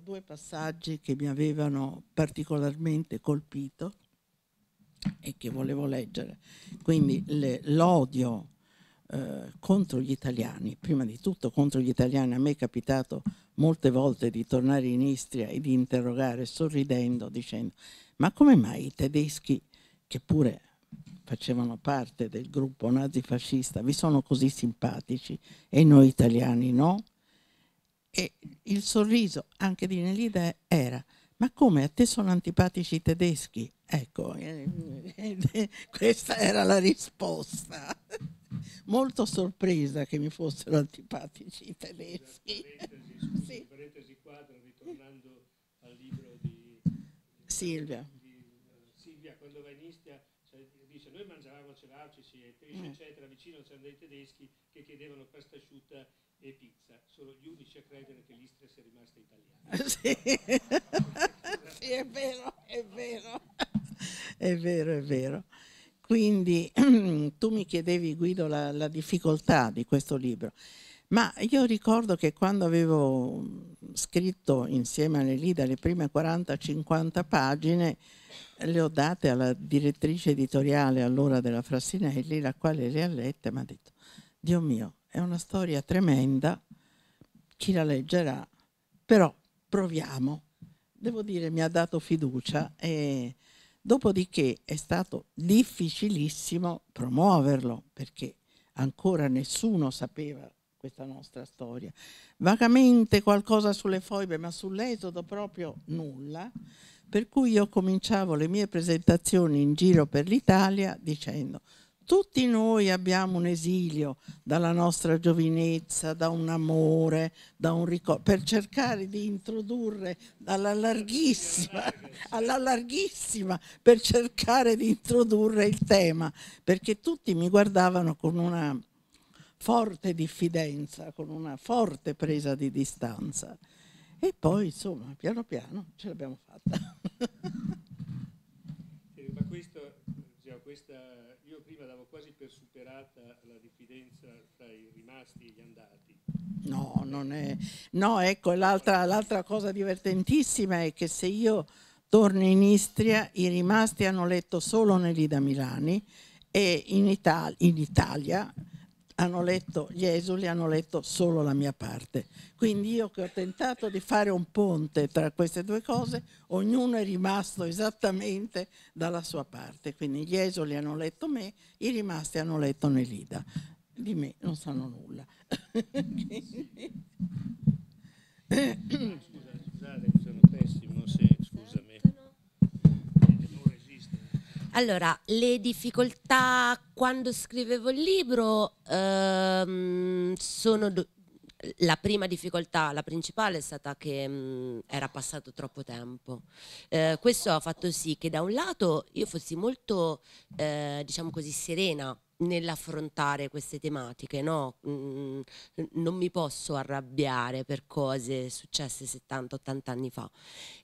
due passaggi che mi avevano particolarmente colpito e che volevo leggere. Quindi l'odio eh, contro gli italiani, prima di tutto contro gli italiani, a me è capitato molte volte di tornare in Istria e di interrogare sorridendo dicendo ma come mai i tedeschi che pure facevano parte del gruppo nazifascista vi sono così simpatici e noi italiani no? E il sorriso anche di Nelida era, ma come a te sono antipatici i tedeschi? Ecco, questa era la risposta. Molto sorpresa che mi fossero antipatici i tedeschi. Parentesi, sì. parentesi quadra, ritornando al libro di eh, Silvia. Eh, Silvia, quando va in Istria, cioè, dice noi mangiavamo celacici e pesce, mm. eccetera, vicino c'erano dei tedeschi che chiedevano pasta asciutta e pizza sono gli unici a credere che l'Istria sia rimasta italiana. Sì. sì, è vero, è vero, è vero, è vero. Quindi tu mi chiedevi, Guido, la, la difficoltà di questo libro. Ma io ricordo che quando avevo scritto insieme alle Lida le prime 40-50 pagine, le ho date alla direttrice editoriale allora della Frassinelli, la quale le ha lette e mi ha detto, Dio mio, è una storia tremenda, chi la leggerà, però proviamo. Devo dire mi ha dato fiducia e dopodiché è stato difficilissimo promuoverlo perché ancora nessuno sapeva questa nostra storia. Vagamente qualcosa sulle foibe, ma sull'esodo proprio nulla, per cui io cominciavo le mie presentazioni in giro per l'Italia dicendo tutti noi abbiamo un esilio dalla nostra giovinezza, da un amore, da un ricordo, per cercare di introdurre alla larghissima, alla larghissima, per cercare di introdurre il tema, perché tutti mi guardavano con una forte diffidenza, con una forte presa di distanza. E poi, insomma, piano piano ce l'abbiamo fatta. ma questo, cioè, questa prima davo quasi per superata la diffidenza tra i rimasti e gli andati. No, non è... no ecco, l'altra l'altra cosa divertentissima è che se io torno in Istria, i rimasti hanno letto solo nell'Ida Milani e in, Itali in Italia hanno letto, gli esuli hanno letto solo la mia parte. Quindi io che ho tentato di fare un ponte tra queste due cose, ognuno è rimasto esattamente dalla sua parte. Quindi gli esuli hanno letto me, i rimasti hanno letto Nelida. Di me non sanno nulla. Quindi... Scusa, scusate. Allora, le difficoltà quando scrivevo il libro ehm, sono... La prima difficoltà, la principale, è stata che mh, mm, era passato troppo tempo. Eh, questo ha fatto sì che da un lato io fossi molto, eh, diciamo così, serena nell'affrontare queste tematiche, no? Mm, non mi posso arrabbiare per cose successe 70-80 anni fa.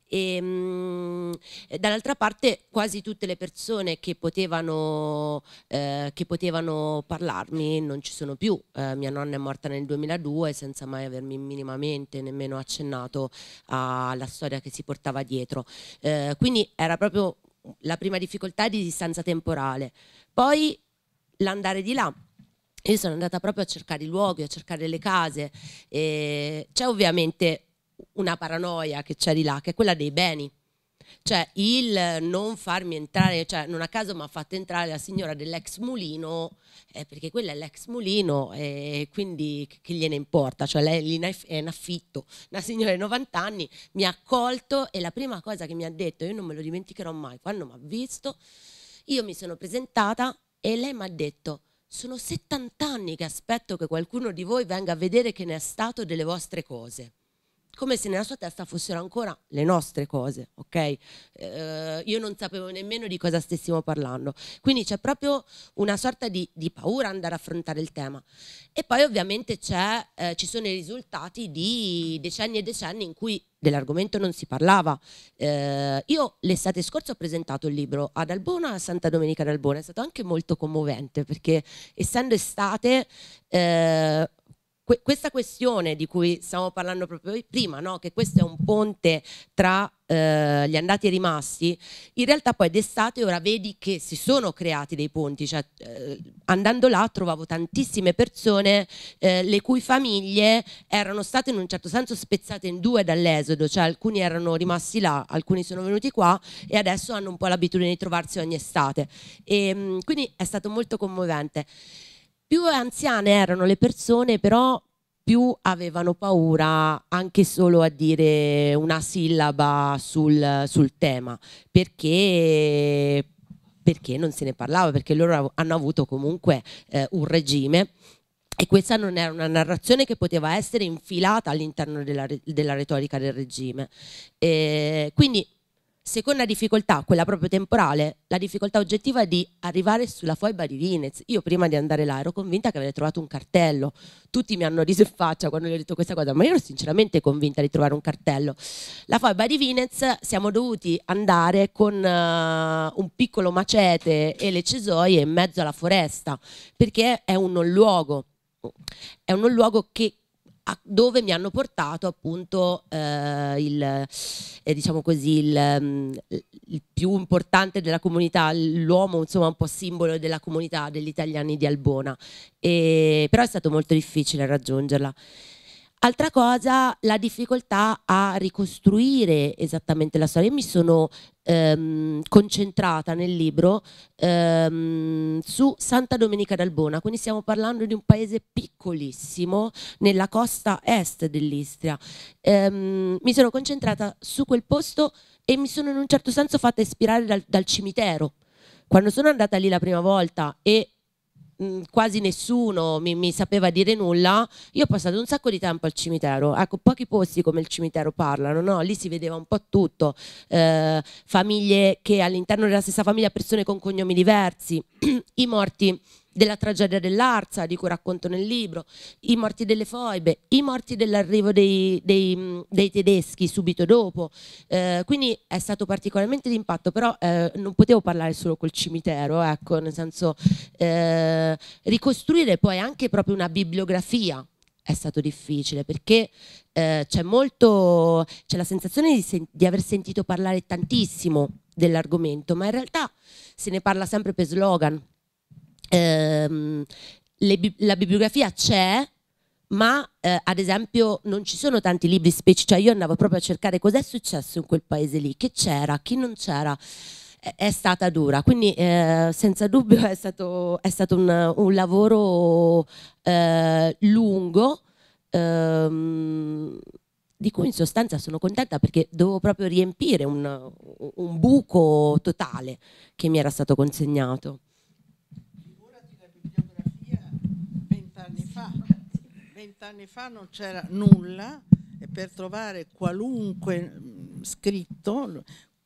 Ehm, e, mm, dall'altra parte quasi tutte le persone che potevano, eh, che potevano parlarmi non ci sono più. Eh, mia nonna è morta nel 2002 senza mai avermi minimamente nemmeno accennato alla storia che si portava dietro. Eh, quindi era proprio la prima difficoltà di distanza temporale. Poi l'andare di là. Io sono andata proprio a cercare i luoghi, a cercare le case. c'è ovviamente una paranoia che c'è di là, che è quella dei beni. Cioè il non farmi entrare, cioè non a caso mi ha fatto entrare la signora dell'ex mulino, eh, perché quella è l'ex mulino e eh, quindi che gliene importa, cioè lei è in affitto, una signora di 90 anni mi ha accolto e la prima cosa che mi ha detto, io non me lo dimenticherò mai, quando mi ha visto, io mi sono presentata e lei mi ha detto, sono 70 anni che aspetto che qualcuno di voi venga a vedere che ne è stato delle vostre cose come se nella sua testa fossero ancora le nostre cose, ok? Eh, io non sapevo nemmeno di cosa stessimo parlando. Quindi c'è proprio una sorta di, di paura andare a affrontare il tema. E poi ovviamente eh, ci sono i risultati di decenni e decenni in cui dell'argomento non si parlava. Eh, io l'estate scorsa ho presentato il libro ad Albona, a Santa Domenica d'Albona, è stato anche molto commovente perché essendo estate eh, que questa questione di cui stiamo parlando proprio prima, no? che questo è un ponte tra eh, gli andati e i rimasti, in realtà poi d'estate ora vedi che si sono creati dei ponti, cioè, eh, andando là trovavo tantissime persone eh, le cui famiglie erano state in un certo senso spezzate in due dall'esodo, cioè alcuni erano rimasti là, alcuni sono venuti qua e adesso hanno un po' l'abitudine di trovarsi ogni estate. E, ehm, quindi è stato molto commovente. Più anziane erano le persone, però più avevano paura anche solo a dire una sillaba sul, sul tema, perché, perché, non se ne parlava, perché loro hanno avuto comunque eh, un regime e questa non era una narrazione che poteva essere infilata all'interno della, della, retorica del regime. E quindi Seconda difficoltà, quella proprio temporale, la difficoltà oggettiva di arrivare sulla foiba di Vinez. Io prima di andare là ero convinta che avrei trovato un cartello. Tutti mi hanno riso in faccia quando gli ho detto questa cosa, ma io ero sinceramente convinta di trovare un cartello. La foiba di Vinez siamo dovuti andare con uh, un piccolo macete e le cesoie in mezzo alla foresta, perché è un non luogo. È un non luogo che dove mi hanno portato appunto eh, il, eh, diciamo così, il, mm, il, più importante della comunità, l'uomo insomma un po' simbolo della comunità degli italiani di Albona, e, però è stato molto difficile raggiungerla. Altra cosa, la difficoltà a ricostruire esattamente la storia. Io mi sono ehm, concentrata nel libro ehm, su Santa Domenica d'Albona, quindi stiamo parlando di un paese piccolissimo nella costa est dell'Istria. Ehm, mi sono concentrata su quel posto e mi sono in un certo senso fatta ispirare dal, dal cimitero. Quando sono andata lì la prima volta e Mm, quasi nessuno mi, mi, sapeva dire nulla, io ho passato un sacco di tempo al cimitero. Ecco, pochi posti come il cimitero parlano, no? Lì si vedeva un po' tutto, eh, famiglie che all'interno della stessa famiglia, persone con cognomi diversi, i morti della tragedia dell'Arza, di cui racconto nel libro, i morti delle foibe, i morti dell'arrivo dei, dei, dei, tedeschi subito dopo. Eh, quindi è stato particolarmente d'impatto, però eh, non potevo parlare solo col cimitero, ecco, nel senso eh, ricostruire poi anche proprio una bibliografia è stato difficile perché eh, c'è molto c'è la sensazione di, di, aver sentito parlare tantissimo dell'argomento ma in realtà se ne parla sempre per slogan ehm, le, la bibliografia c'è, ma eh, ad esempio non ci sono tanti libri specifici, cioè io andavo proprio a cercare cosa è successo in quel paese lì, che c'era, chi non c'era è stata dura, quindi eh, senza dubbio è stato, è stato un, un, lavoro eh, lungo, ehm, di cui in sostanza sono contenta perché dovevo proprio riempire un, un buco totale che mi era stato consegnato. vent'anni fa non c'era nulla e per trovare qualunque scritto,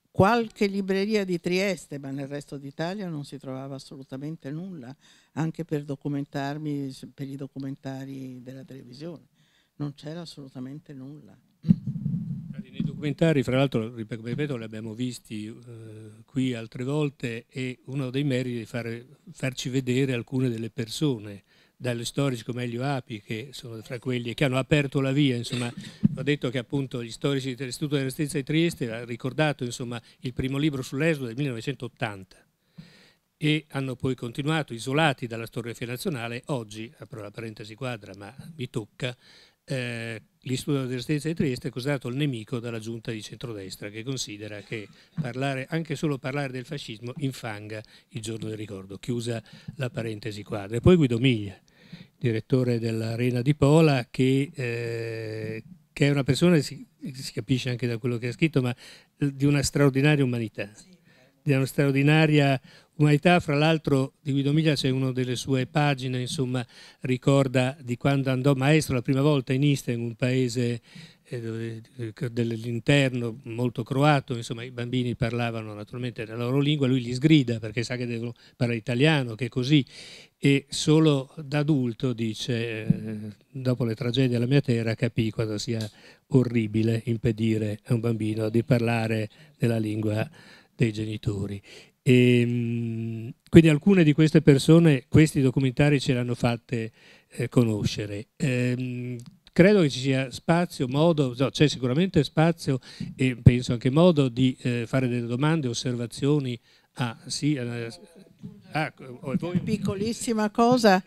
qualche libreria di Trieste, ma nel resto d'Italia non si trovava assolutamente nulla, anche per documentarmi, per i documentari della televisione. Non c'era assolutamente nulla. Nei documentari, fra l'altro, ripeto, li abbiamo visti eh, qui altre volte e uno dei meriti è fare, farci vedere alcune delle persone dagli storici come Elio Api, che sono fra quelli che hanno aperto la via, insomma, ho detto che appunto gli storici dell'Istituto della Resistenza di Trieste hanno ricordato insomma, il primo libro sull'Esodo del 1980 e hanno poi continuato, isolati dalla storiografia nazionale, oggi, apro la parentesi quadra, ma mi tocca, eh, l'istituto della resistenza di Trieste è considerato il nemico dalla giunta di centrodestra che considera che parlare, anche solo parlare del fascismo infanga il giorno del ricordo, chiusa la parentesi quadra. E poi Guido Miglia, direttore dell'Arena di Pola, che, eh, che, è una persona, si, si, capisce anche da quello che ha scritto, ma di una straordinaria umanità. Sì di una straordinaria umanità, fra l'altro di Guido Miglia c'è una delle sue pagine, insomma, ricorda di quando andò maestro la prima volta in Istria, in un paese eh, eh, dell'interno molto croato, insomma i bambini parlavano naturalmente la loro lingua, lui li sgrida perché sa che devono parlare italiano, che è così, e solo da adulto, dice, eh, dopo le tragedie della mia terra, capì quanto sia orribile impedire a un bambino di parlare della lingua dei genitori. E, ehm, quindi alcune di queste persone questi documentari ce l'hanno fatte eh, conoscere. E, ehm, credo che ci sia spazio, modo, no, c'è sicuramente spazio e penso anche modo di eh, fare delle domande, osservazioni a, sì, a, Ecco, piccolissima cosa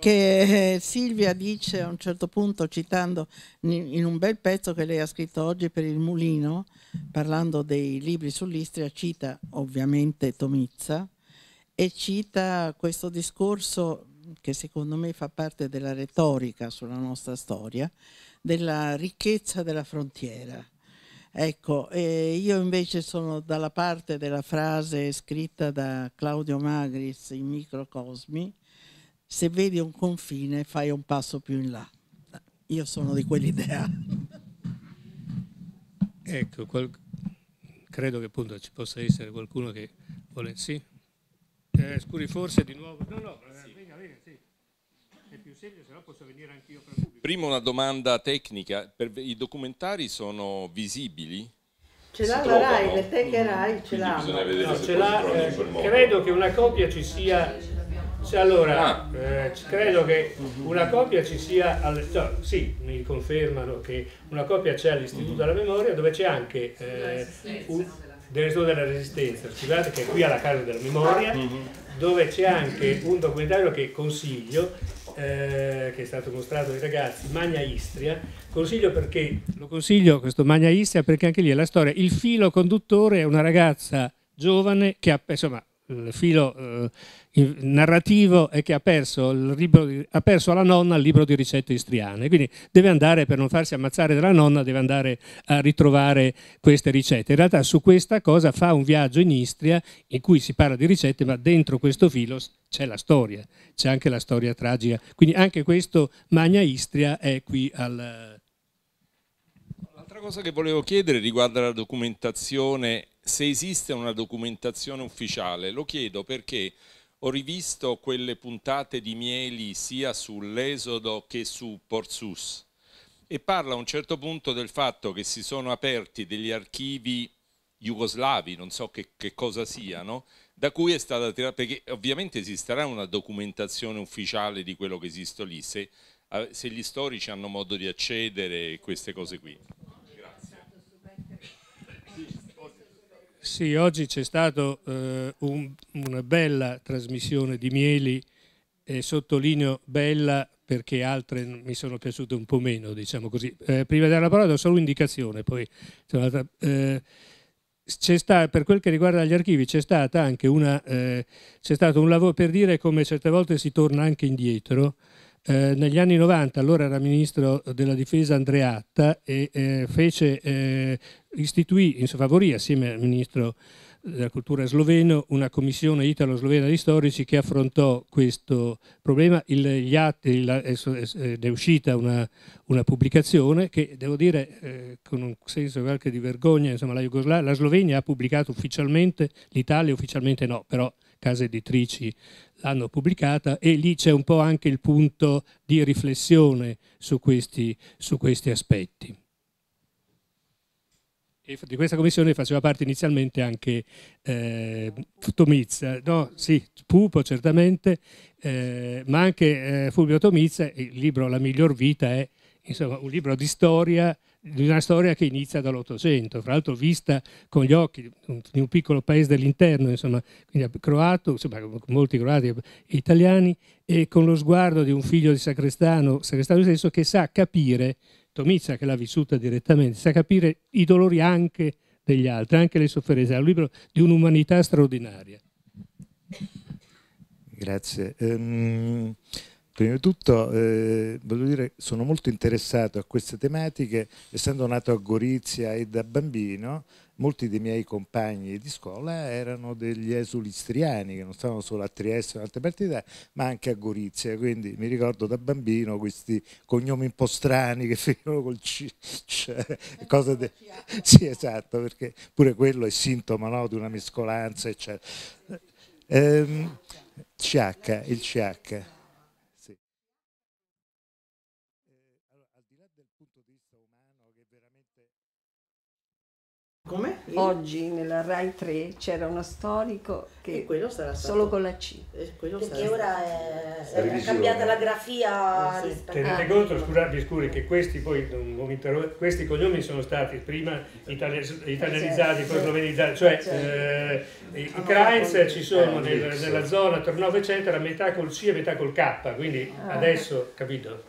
che eh, Silvia dice a un certo punto citando in un bel pezzo che lei ha scritto oggi per il Mulino parlando dei libri sull'Istria cita ovviamente Tomizza e cita questo discorso che secondo me fa parte della retorica sulla nostra storia della ricchezza della frontiera Ecco, eh, io invece sono dalla parte della frase scritta da Claudio Magris in Microcosmi, se vedi un confine fai un passo più in là. Io sono di quell'idea. Ecco, qual... credo che appunto ci possa essere qualcuno che vuole... Sì? Eh, scuri forse di nuovo... No, no, consiglio, se no posso venire anch'io per pubblico. Prima una domanda tecnica, per, i documentari sono visibili? Ce l'ha la RAI, le teche RAI ce l'ha. No, ce l'ha eh, credo che una copia ci sia... Cioè, allora, ah. eh, credo che una copia ci sia... Al, no, sì, mi confermano che una copia c'è all'Istituto della Memoria dove c'è anche eh, un, dell'Istituto della Resistenza, scusate, che è qui alla Casa della Memoria, mhm. dove c'è anche un documentario che consiglio eh, che è stato mostrato ai ragazzi, Magna Istria, consiglio perché, lo consiglio questo Magna Istria perché anche lì è la storia, il filo conduttore è una ragazza giovane che ha, insomma, il filo eh, narrativo è che ha perso, di, ha perso, alla nonna il libro di ricette istriane, quindi deve andare, per non farsi ammazzare dalla nonna, deve andare a ritrovare queste ricette. In realtà su questa cosa fa un viaggio in Istria in cui si parla di ricette, ma dentro questo filo c'è la storia, c'è anche la storia tragica. Quindi anche questo Magna Istria è qui al... L'altra cosa che volevo chiedere riguarda la documentazione se esiste una documentazione ufficiale, lo chiedo perché ho rivisto quelle puntate di Mieli sia sull'Esodo che su Porsus e parla a un certo punto del fatto che si sono aperti degli archivi jugoslavi, non so che, che cosa siano, da cui è stata tirata, perché ovviamente esisterà una documentazione ufficiale di quello che esiste lì, se, eh, se gli storici hanno modo di accedere a queste cose qui. Sì, oggi c'è stata eh, un, una bella trasmissione di Mieli e sottolineo bella perché altre mi sono piaciute un po' meno, diciamo così. Eh, prima di dare la parola do solo un'indicazione, poi eh, sta, per quel che riguarda gli archivi c'è stata anche una, eh, c'è stato un lavoro per dire come certe volte si torna anche indietro, eh, negli anni 90, allora era ministro della difesa Andreatta e eh, fece, eh, istituì, sua favorì assieme al ministro della cultura sloveno una commissione italo-slovena di storici che affrontò questo problema. Il, gli atti, il, è, uscita una, una, pubblicazione che devo dire eh, con un senso qualche di vergogna, insomma, la, la Slovenia ha pubblicato ufficialmente, l'Italia ufficialmente no, però case editrici l'hanno pubblicata e lì c'è un po' anche il punto di riflessione su questi, su questi aspetti. E di questa commissione faceva parte inizialmente anche eh, Tomizza, no, sì, Pupo certamente, eh, ma anche eh, Fulvio Tomizza, il libro La miglior vita è insomma, un libro di storia di una storia che inizia dall'Ottocento, fra l'altro vista con gli occhi di un piccolo paese dell'interno, insomma, quindi croato, insomma, molti croati e italiani, e con lo sguardo di un figlio di Sacrestano, Sacrestano stesso, che sa capire, Tomizza che l'ha vissuta direttamente, sa capire i dolori anche degli altri, anche le sofferenze, è un libro di un'umanità straordinaria. Grazie. Um... Prima di tutto eh, voglio dire sono molto interessato a queste tematiche, essendo nato a Gorizia e da bambino, molti dei miei compagni di scuola erano degli esuli istriani che non stavano solo a Trieste o in altre parti d'Italia, ma anche a Gorizia, quindi mi ricordo da bambino questi cognomi un po' strani che finivano col C, cioè, cose de... Sì, esatto, perché pure quello è sintomo no, di una mescolanza, eccetera. Ehm, CH, il CH. Come? Oggi nella Rai 3 c'era uno storico che quello stato... solo con la C. Perché ora è, è cambiata la grafia. Eh, sì. Tenete ah. conto, scusate, scusi, che questi, poi, questi cognomi sono stati prima itali... Eh, certo. italianizzati, poi slovenizzati, eh, cioè certo. eh, i Kreitz ci sono eh, nel, nella zona tra 9 eccetera, metà col C e metà col K, quindi ah. adesso, capito?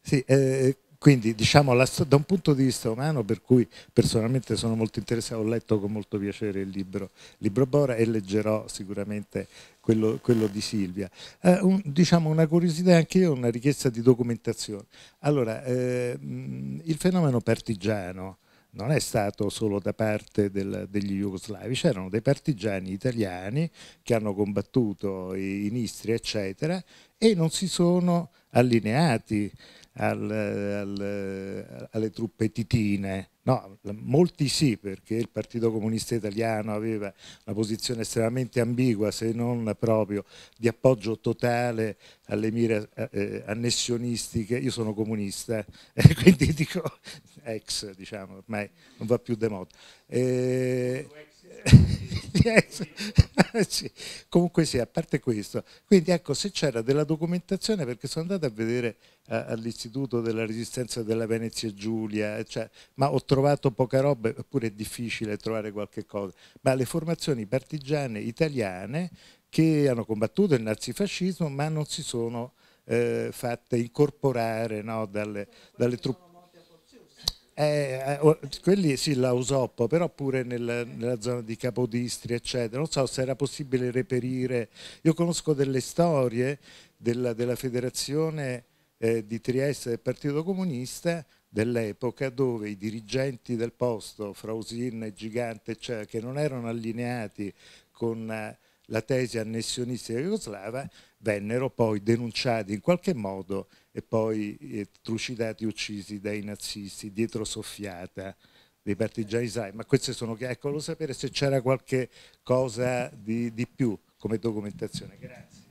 Sì, eh, quindi diciamo da un punto di vista umano per cui personalmente sono molto interessato, ho letto con molto piacere il libro, libro Bora e leggerò sicuramente quello, quello di Silvia. Eh, un, diciamo una curiosità anche io, una richiesta di documentazione. Allora, eh, il fenomeno partigiano non è stato solo da parte del, degli jugoslavi, c'erano dei partigiani italiani che hanno combattuto in Istria, eccetera, e non si sono allineati al, al, alle truppe titine. No, molti sì, perché il Partito Comunista Italiano aveva una posizione estremamente ambigua, se non proprio di appoggio totale alle mire eh, eh annessionistiche. Io sono comunista, eh, quindi dico, ex, diciamo, ormai non va più de moda. sì. Comunque sì, a parte questo. Quindi ecco, se c'era della documentazione, perché sono andato a vedere uh, all'Istituto della Resistenza della Venezia Giulia, cioè, ma ho trovato poca roba, eppure è difficile trovare qualche cosa. Ma le formazioni partigiane italiane che hanno combattuto il nazifascismo, ma non si sono eh, fatte incorporare no, dalle, dalle truppe eh, eh quelli sì, l'Ausoppo, però pure nel, nella zona di Capodistria, eccetera. Non so se era possibile reperire. Io conosco delle storie della, della federazione eh, di Trieste del Partito Comunista dell'epoca dove i dirigenti del posto, Frausin, e Gigante, eccetera, cioè, che non erano allineati con eh, la tesi annessionistica jugoslava, vennero poi denunciati in qualche modo e poi eh, trucidati, uccisi dai nazisti, dietro soffiata dei partigiani sai, ma queste sono, che ecco, lo sapere se c'era qualche cosa di, di, più come documentazione. Grazie.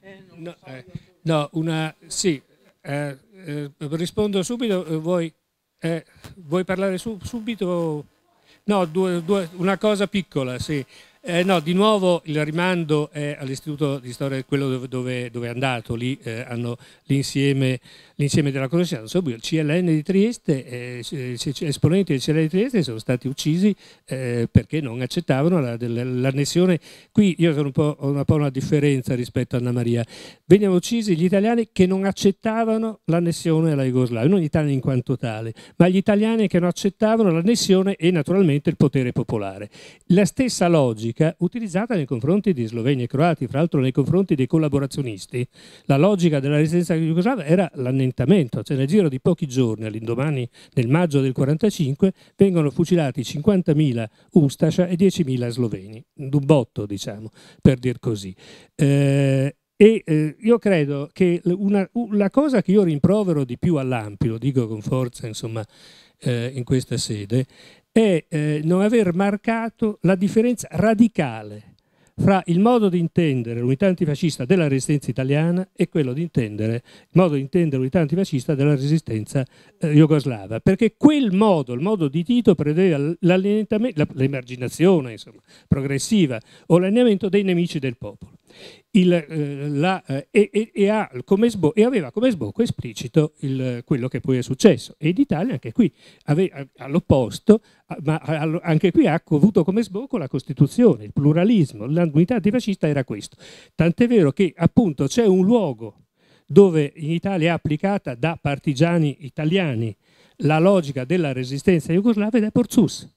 Eh, no, eh, no una, sì, eh, eh, rispondo subito, eh, vuoi, eh, vuoi parlare su, subito? No, due, due, una cosa piccola, sì. Eh, no, di nuovo il rimando è all'Istituto di Storia, quello dove, dove, dove è andato, lì eh, hanno l'insieme, della conoscenza. Il CLN di Trieste, eh, eh esponenti del CLN di Trieste sono stati uccisi eh, perché non accettavano l'annessione. La, Qui io sono un po', ho un po' una differenza rispetto a Anna Maria. Venivano uccisi gli italiani che non accettavano l'annessione alla Jugoslavia, non gli italiani in quanto tale, ma gli italiani che non accettavano l'annessione e naturalmente il potere popolare. La stessa logica logica utilizzata nei confronti di Sloveni e Croati, fra l'altro nei confronti dei collaborazionisti, la logica della resistenza jugoslava era l'annentamento, cioè nel giro di pochi giorni, all'indomani del maggio del 45, vengono fucilati 50.000 Ustascia e 10.000 sloveni, Dubotto diciamo, per dir così. Eh, e eh, io credo che una, la cosa che io rimprovero di più all'Ampi, lo dico con forza insomma, eh, in questa sede, è eh, non aver marcato la differenza radicale fra il modo di intendere l'unità antifascista della resistenza italiana e quello di intendere il modo di intendere l'unità antifascista della resistenza eh, jugoslava, perché quel modo, il modo di Tito prevedeva l'emarginazione progressiva o l'allineamento dei nemici del popolo il, eh, la, eh, e, e, ha come sbo- e aveva come sbocco esplicito il, quello che poi è successo. E in Italia anche qui aveva, all'opposto, ma anche qui ha avuto come sbocco la Costituzione, il pluralismo, l'unità antifascista era questo. Tant'è vero che appunto c'è un luogo dove in Italia è applicata da partigiani italiani la logica della resistenza jugoslava ed è Porzus,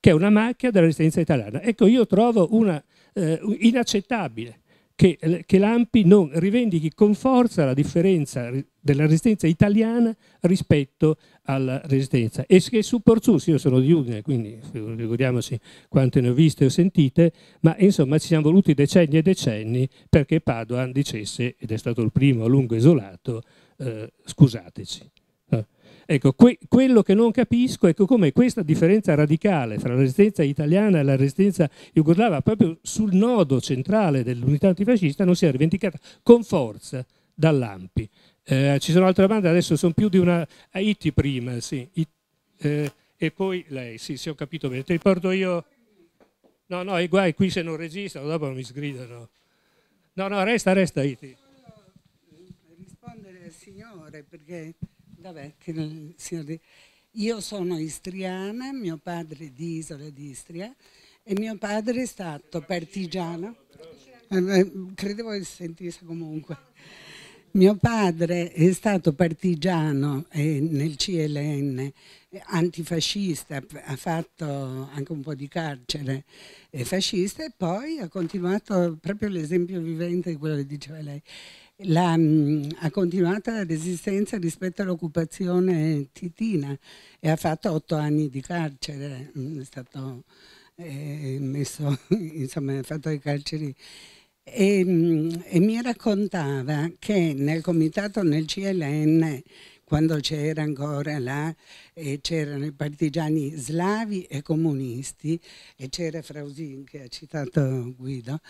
che è una macchia della resistenza italiana. Ecco, io trovo una eh, inaccettabile che, eh, che l'AMPI non rivendichi con forza la differenza della resistenza italiana rispetto alla resistenza. E che su Porzus, io sono di Udine, quindi ricordiamoci quante ne ho viste o sentite, ma insomma ci siamo voluti decenni e decenni perché Padoan dicesse, ed è stato il primo a lungo isolato, eh, scusateci. Ecco, que quello che non capisco è come questa differenza radicale fra la resistenza italiana e la resistenza jugoslava, proprio sul nodo centrale dell'unità antifascista, non sia rivendicata con forza dall'AMPI. Eh, ci sono altre domande, adesso sono più di una... A eh, Itti prima, sì. It, eh, e poi lei, sì, sì, ho capito bene. Te li porto io... No, no, i guai qui se non registrano, dopo mi sgridano. No, no, resta, resta, Iti. Eh, rispondere al signore, perché Vabbè, che, signori, io sono istriana, mio padre è di Isola d'Istria e mio padre è stato partigiano. Eh, eh, credevo che si sentisse comunque. Mio padre è stato partigiano eh, nel CLN, antifascista, ha fatto anche un po' di carcere fascista e poi ha continuato proprio l'esempio vivente di quello che diceva lei la, mm, ha continuato la resistenza rispetto all'occupazione titina e ha fatto otto anni di carcere, mm, è stato eh, messo, insomma, ha fatto i carceri. E, mm, e, mi raccontava che nel comitato, nel CLN, quando c'era ancora là, e c'erano i partigiani slavi e comunisti, e c'era Frausin che ha citato Guido,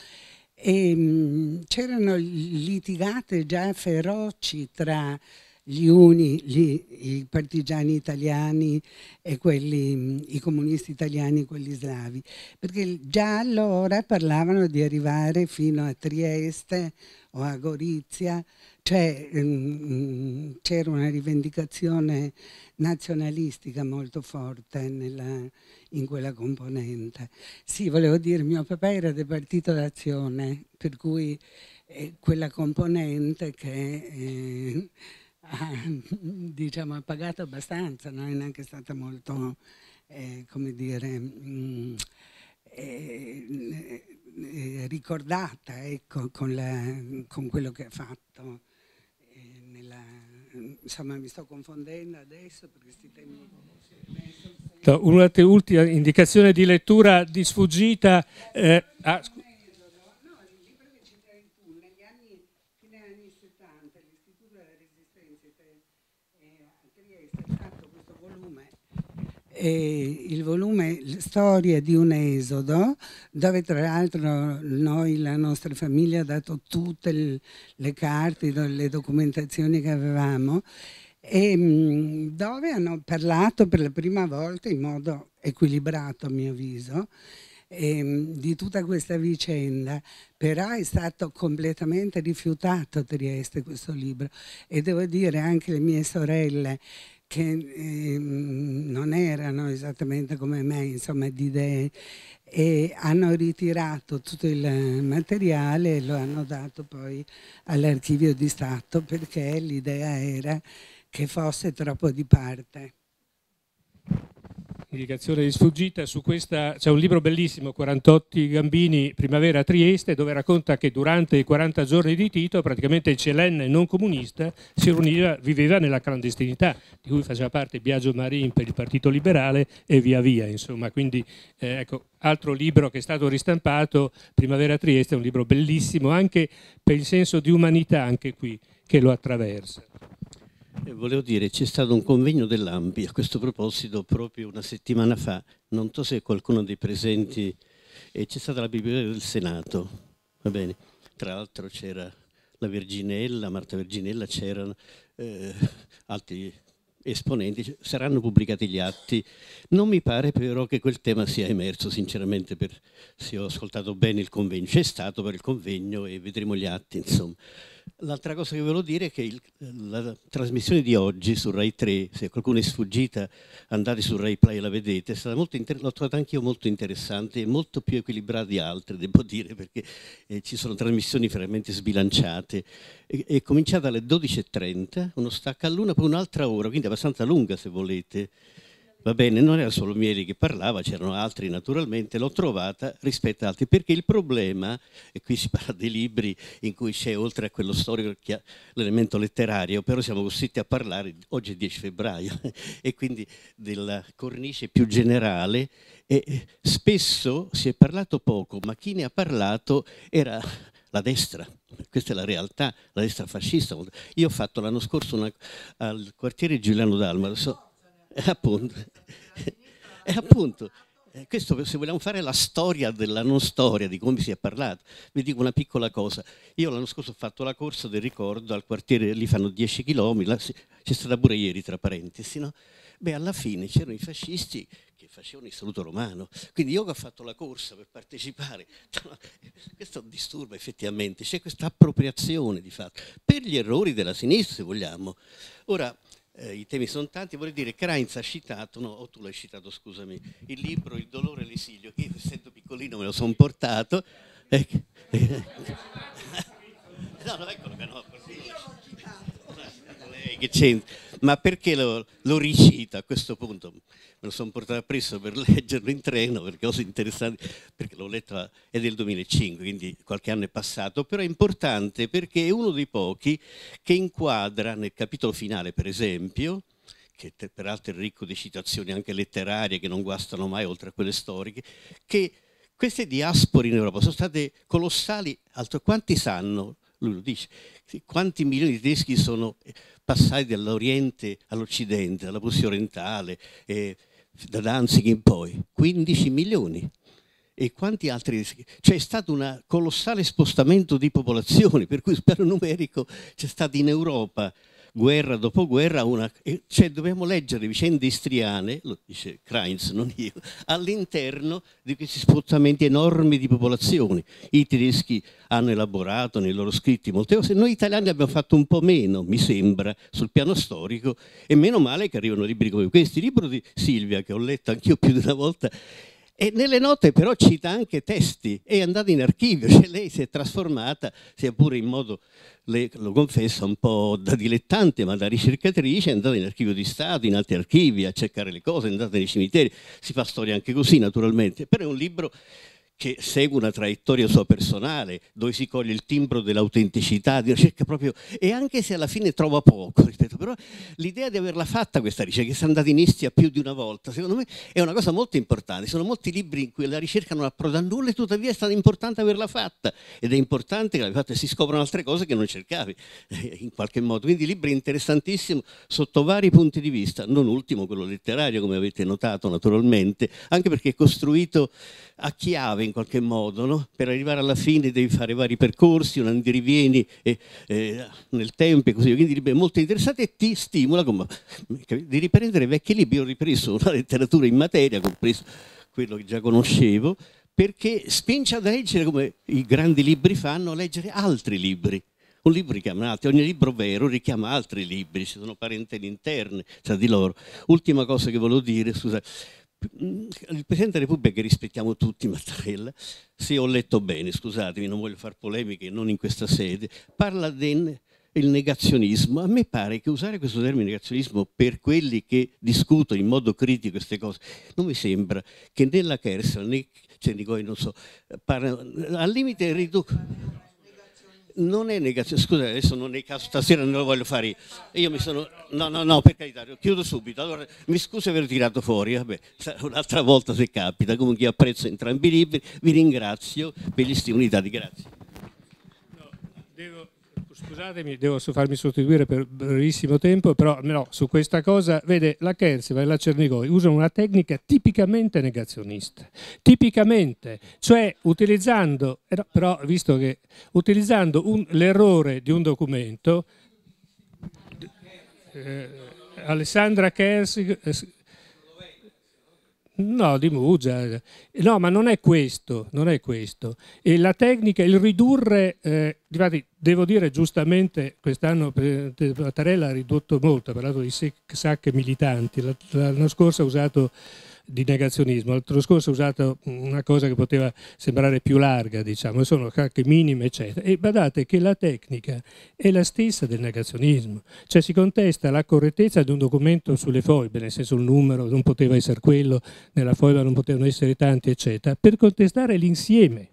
e ehm, c'erano litigate già feroci tra gli uni, gli, i partigiani italiani e quelli, i comunisti italiani e quelli slavi, perché già allora parlavano di arrivare fino a Trieste o a Gorizia, cioè um, c'era una rivendicazione nazionalistica molto forte nella, in quella componente. Sì, volevo dire, mio papà era del Partito d'Azione, per cui eh, quella componente che eh, ha diciamo, ha pagato abbastanza, non è neanche stata molto, eh, come dire... Mh, mm, eh, eh, ricordata ecco, con, la, con, quello che ha fatto. Eh, nella, insomma, mi sto confondendo adesso perché questi temi. Certo, una ultima indicazione di lettura di sfuggita. Eh, ah, Eh, il volume Storia di un esodo, dove tra l'altro noi, la nostra famiglia, ha dato tutte le carte, le documentazioni che avevamo e mm, dove hanno parlato per la prima volta in modo equilibrato a mio avviso ehm, di tutta questa vicenda, però è stato completamente rifiutato a Trieste questo libro e devo dire anche le mie sorelle che eh, non erano esattamente come me, insomma, di idee, e hanno ritirato tutto il materiale e lo hanno dato poi all'archivio di Stato perché l'idea era che fosse troppo di parte. Indicazione di sfuggita, su questa c'è un libro bellissimo, 48 Gambini, Primavera a Trieste, dove racconta che durante i 40 giorni di Tito praticamente il celenne non comunista si riuniva, viveva nella clandestinità, di cui faceva parte Biagio Marin per il Partito Liberale e via via, insomma, quindi eh, ecco, altro libro che è stato ristampato, Primavera a Trieste, è un libro bellissimo anche per il senso di umanità anche qui che lo attraversa. Eh, volevo dire, c'è stato un convegno dell'AMPI a questo proposito proprio una settimana fa, non so se qualcuno dei presenti, c'è stata la biblioteca del Senato, va bene, tra l'altro c'era la Virginella, Marta Virginella, c'erano eh, altri esponenti, saranno pubblicati gli atti. Non mi pare però che quel tema sia emerso, sinceramente, per, se ho ascoltato bene il convegno. C'è stato per il convegno e vedremo gli atti, insomma. L'altra cosa che volevo dire è che il, la trasmissione di oggi su Rai 3, se qualcuno è sfuggita andate su Rai Play e la vedete, l'ho trovata anch'io molto interessante e molto più equilibrata di altre, devo dire, perché eh, ci sono trasmissioni veramente sbilanciate. E, è cominciata alle 12.30, uno stacca all'una, poi un'altra ora, quindi abbastanza lunga se volete. Va bene, non era solo Mieri che parlava, c'erano altri naturalmente, l'ho trovata rispetto ad altri, perché il problema, e qui si parla dei libri in cui c'è oltre a quello storico l'elemento letterario, però siamo costretti a parlare, oggi è 10 febbraio, e quindi della cornice più generale, e spesso si è parlato poco, ma chi ne ha parlato era la destra, questa è la realtà, la destra fascista. Io ho fatto l'anno scorso una, al quartiere Giuliano Dalmaro, eh, appunto, e eh, appunto eh, questo se vogliamo fare la storia della non storia, di come si è parlato, vi dico una piccola cosa. Io l'anno scorso ho fatto la corsa del ricordo al quartiere, lì fanno 10 km, c'è stata pure ieri tra parentesi, no? Beh, alla fine c'erano i fascisti che facevano il saluto romano, quindi io che ho fatto la corsa per partecipare, questo disturba effettivamente, c'è questa appropriazione di fatto, per gli errori della sinistra se vogliamo. Ora, eh, i temi sono tanti, vorrei dire Krainz ha citato, no, oh, tu l'hai citato, scusami, il libro Il dolore e l'esilio, che io essendo piccolino me lo sono portato. Ecco. no, no, eccolo che no, che c'entra, ma perché lo, lo ricita a questo punto? Me lo sono portato appresso per leggerlo in treno, perché cose interessanti, perché l'ho letto, eh, è del 2005, quindi qualche anno è passato, però è importante perché è uno dei pochi che inquadra nel capitolo finale, per esempio, che peraltro è ricco di citazioni anche letterarie che non guastano mai oltre a quelle storiche, che queste diaspore in Europa sono state colossali, altro quanti sanno, lui lo dice, quanti milioni di tedeschi sono eh, passati dall'Oriente all'Occidente, dalla Russia orientale, eh, da Danzig in poi? 15 milioni. E quanti altri? C'è cioè, stato un colossale spostamento di popolazione, per cui spero numerico c'è stato in Europa guerra dopo guerra, una, cioè dobbiamo leggere vicende istriane, lo dice Kreinz, non io, all'interno di questi spostamenti enormi di popolazioni. I tedeschi hanno elaborato nei loro scritti molte cose, noi italiani abbiamo fatto un po' meno, mi sembra, sul piano storico, e meno male che arrivano libri come questi. Il libro di Silvia, che ho letto anch'io più di una volta, e nelle note però cita anche testi, è andata in archivio, cioè lei si è trasformata, sia pure in modo, le, lo confessa, un po' da dilettante, ma da ricercatrice, è andata in archivio di Stato, in altri archivi, a cercare le cose, è andata nei cimiteri, si fa storia anche così naturalmente, però è un libro che segue una traiettoria sua personale, dove si coglie il timbro dell'autenticità, di ricerca proprio, e anche se alla fine trova poco, ripeto, però l'idea di averla fatta questa ricerca, che si è andata in Istia più di una volta, secondo me è una cosa molto importante. Sono molti libri in cui la ricerca non approda a nulla e tuttavia è stata importante averla fatta ed è importante che l'abbia fatta e si scoprano altre cose che non cercavi, eh, in qualche modo. Quindi libri interessantissimi sotto vari punti di vista, non ultimo quello letterario, come avete notato naturalmente, anche perché è costruito a chiave in qualche modo, no? per arrivare alla fine devi fare vari percorsi, un andirivieni eh, eh, nel tempo e così via, quindi è molto interessante e ti stimola come, di riprendere vecchi libri, ho ripreso una letteratura in materia, compreso quello che già conoscevo, perché spinge a leggere come i grandi libri fanno, a leggere altri libri. Un libro richiama altri, ogni libro vero richiama altri libri, ci sono parentele interne tra di loro. Ultima cosa che volevo dire, scusa, il Presidente della Repubblica che rispettiamo tutti, Mattarella, se ho letto bene, scusatemi, non voglio fare polemiche, non in questa sede, parla del negazionismo. A me pare che usare questo termine negazionismo per quelli che discutono in modo critico queste cose, non mi sembra che nella Kersa, né Cernicoi, cioè, non so, parla, al limite riducono non è negazionismo, scusa adesso non è il caso, stasera non lo voglio fare io. io mi sono, no no no per carità, chiudo subito, allora mi scuso aver tirato fuori, vabbè, un'altra volta se capita, comunque io apprezzo entrambi i libri, vi ringrazio per gli stimoli dati, grazie. No, devo Scusatemi, devo farmi sostituire per brevissimo tempo, però no, su questa cosa, vede, la Kerseva e la Cernigoi usano una tecnica tipicamente negazionista, tipicamente, cioè utilizzando, eh però visto che, utilizzando l'errore di un documento, eh, Alessandra Kersig eh, No, di Mugia. Eh. No, ma non è questo, non è questo. E la tecnica, il ridurre, eh, devo dire giustamente, quest'anno Mattarella eh, ha ridotto molto, ha parlato di sacche militanti, l'anno scorso ha usato di negazionismo. L'altro scorso ho usato una cosa che poteva sembrare più larga, diciamo, sono cacche minime, eccetera. E badate che la tecnica è la stessa del negazionismo, cioè si contesta la correttezza di un documento sulle foibe, nel senso il numero non poteva essere quello, nella foiba non potevano essere tanti, eccetera, per contestare l'insieme.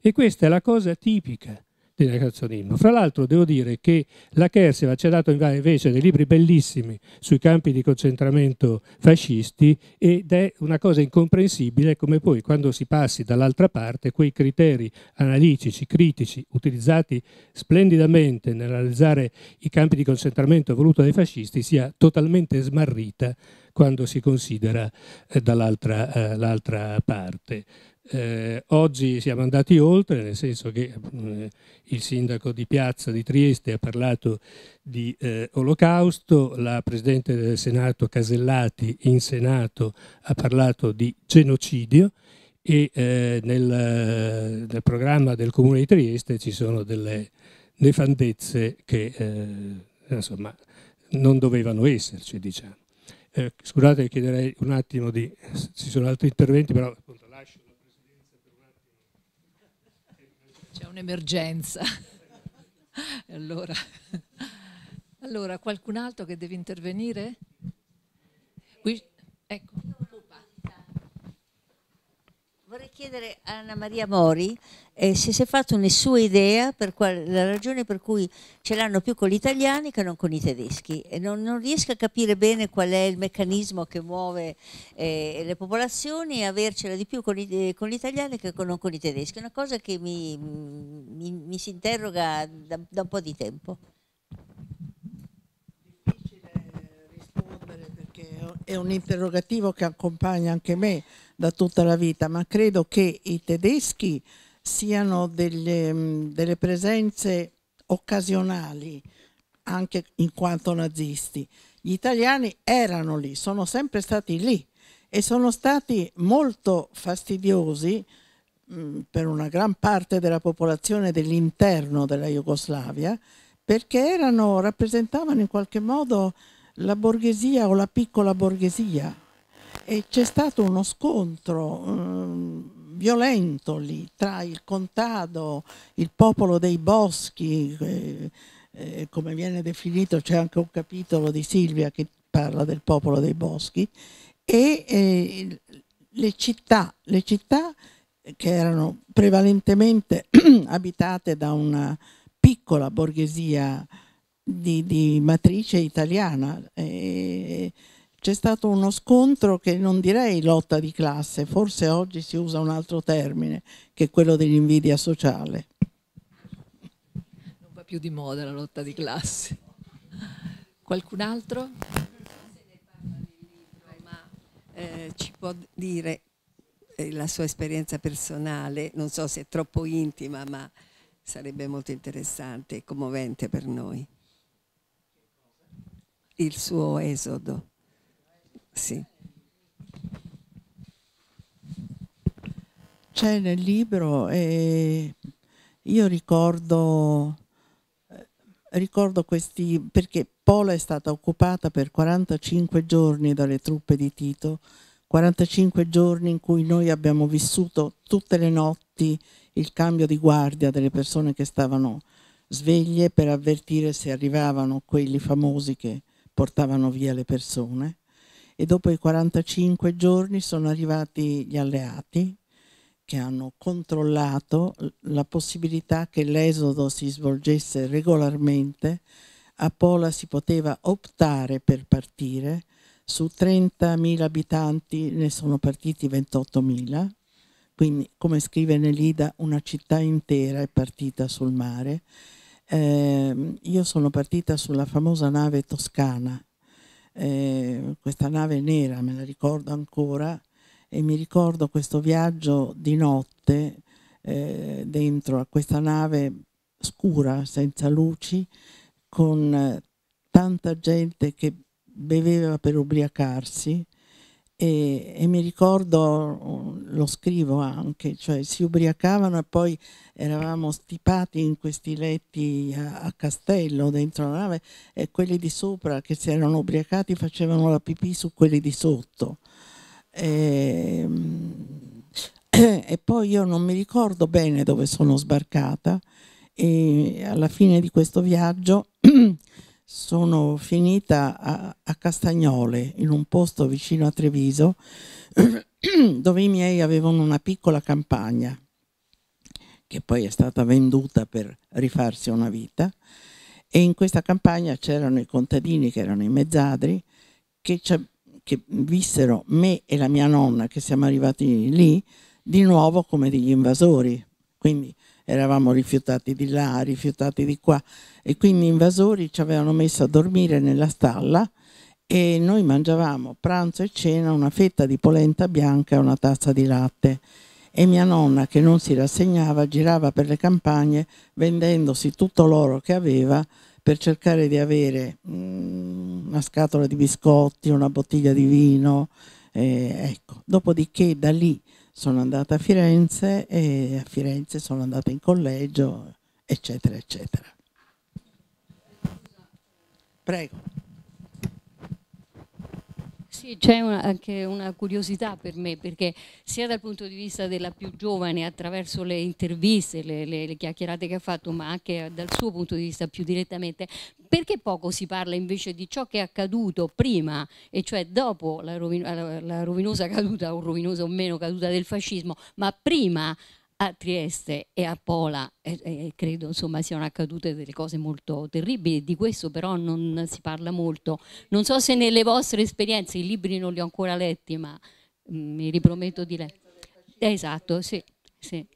E questa è la cosa tipica di negazionismo. Fra l'altro devo dire che la Kerseva ci ha dato invece dei libri bellissimi sui campi di concentramento fascisti ed è una cosa incomprensibile come poi quando si passi dall'altra parte quei criteri analitici, critici, utilizzati splendidamente nell'analizzare i campi di concentramento voluto dai fascisti sia totalmente smarrita quando si considera eh, dall'altra eh, parte. Eh, oggi siamo andati oltre, nel senso che eh, il sindaco di Piazza di Trieste ha parlato di eh, olocausto, la Presidente del Senato Casellati in Senato ha parlato di genocidio e eh, nel, nel, programma del Comune di Trieste ci sono delle nefandezze che eh, insomma, non dovevano esserci. Diciamo. Eh, scusate, chiederei un attimo di... ci sono altri interventi, però un'emergenza. allora, allora, qualcun altro che deve intervenire? Qui, ecco. Vorrei chiedere a Anna Maria Mori eh, se si è fatto una sua idea per quale, la ragione per cui ce l'hanno più con gli italiani che non con i tedeschi e non, non riesco a capire bene qual è il meccanismo che muove eh, le popolazioni e avercela di più con, i, eh, con gli italiani che con, non con i tedeschi. È una cosa che mi, mi, mi si interroga da, da un po' di tempo. Difficile rispondere perché è un interrogativo che accompagna anche me da tutta la vita, ma credo che i tedeschi siano delle, mm, delle presenze occasionali anche in quanto nazisti. Gli italiani erano lì, sono sempre stati lì e sono stati molto fastidiosi mm, per una gran parte della popolazione dell'interno della Jugoslavia perché erano, rappresentavano in qualche modo la borghesia o la piccola borghesia e c'è stato uno scontro mh, mm, violento lì tra il contado, il popolo dei boschi, eh, eh, come viene definito, c'è anche un capitolo di Silvia che parla del popolo dei boschi, e eh, le città, le città che erano prevalentemente abitate da una piccola borghesia di, di matrice italiana. Eh, c'è stato uno scontro che non direi lotta di classe, forse oggi si usa un altro termine che è quello dell'invidia sociale. Non va più di moda la lotta di classe. Qualcun altro? Eh, ci può dire eh, la sua esperienza personale, non so se è troppo intima, ma sarebbe molto interessante e commovente per noi. Il suo esodo. Sì. C'è nel libro e io ricordo, ricordo questi, perché Pola è stata occupata per 45 giorni dalle truppe di Tito, 45 giorni in cui noi abbiamo vissuto tutte le notti il cambio di guardia delle persone che stavano sveglie per avvertire se arrivavano quelli famosi che portavano via le persone e dopo i 45 giorni sono arrivati gli alleati che hanno controllato la possibilità che l'esodo si svolgesse regolarmente. A Pola si poteva optare per partire, su 30.000 abitanti ne sono partiti 28.000, quindi come scrive Nelida una città intera è partita sul mare. Eh, io sono partita sulla famosa nave toscana eh, questa nave nera, me la ricordo ancora, e mi ricordo questo viaggio di notte eh, dentro a questa nave scura, senza luci, con tanta gente che beveva per ubriacarsi e, e, mi ricordo, lo scrivo anche, cioè si ubriacavano e poi eravamo stipati in questi letti a, a castello dentro la nave e quelli di sopra che si erano ubriacati facevano la pipì su quelli di sotto. E, ehm, e poi io non mi ricordo bene dove sono sbarcata e alla fine di questo viaggio sono finita a, a Castagnole, in un posto vicino a Treviso, dove i miei avevano una piccola campagna, che poi è stata venduta per rifarsi una vita, e in questa campagna c'erano i contadini che erano i mezzadri, che, che vissero me e la mia nonna, che siamo arrivati lì, di nuovo come degli invasori. Quindi eravamo rifiutati di là, rifiutati di qua e quindi gli invasori ci avevano messo a dormire nella stalla e noi mangiavamo pranzo e cena una fetta di polenta bianca e una tazza di latte e mia nonna che non si rassegnava girava per le campagne vendendosi tutto l'oro che aveva per cercare di avere mm, una scatola di biscotti, una bottiglia di vino, eh, ecco. dopodiché da lì sono andata a Firenze e a Firenze sono andata in collegio, eccetera, eccetera. Prego. Sì, c'è anche una curiosità per me, perché sia dal punto di vista della più giovane, attraverso le interviste, le, le, le chiacchierate che ha fatto, ma anche dal suo punto di vista più direttamente, perché poco si parla invece di ciò che è accaduto prima, e cioè dopo la, rovin la, la rovinosa caduta, o rovinosa o meno caduta del fascismo, ma prima a Trieste e a Pola eh, credo insomma siano accadute delle cose molto terribili, di questo però non si parla molto. Non so se nelle vostre esperienze, i libri non li ho ancora letti, ma mh, mm, mi riprometto di leggere. Esatto, sì. sì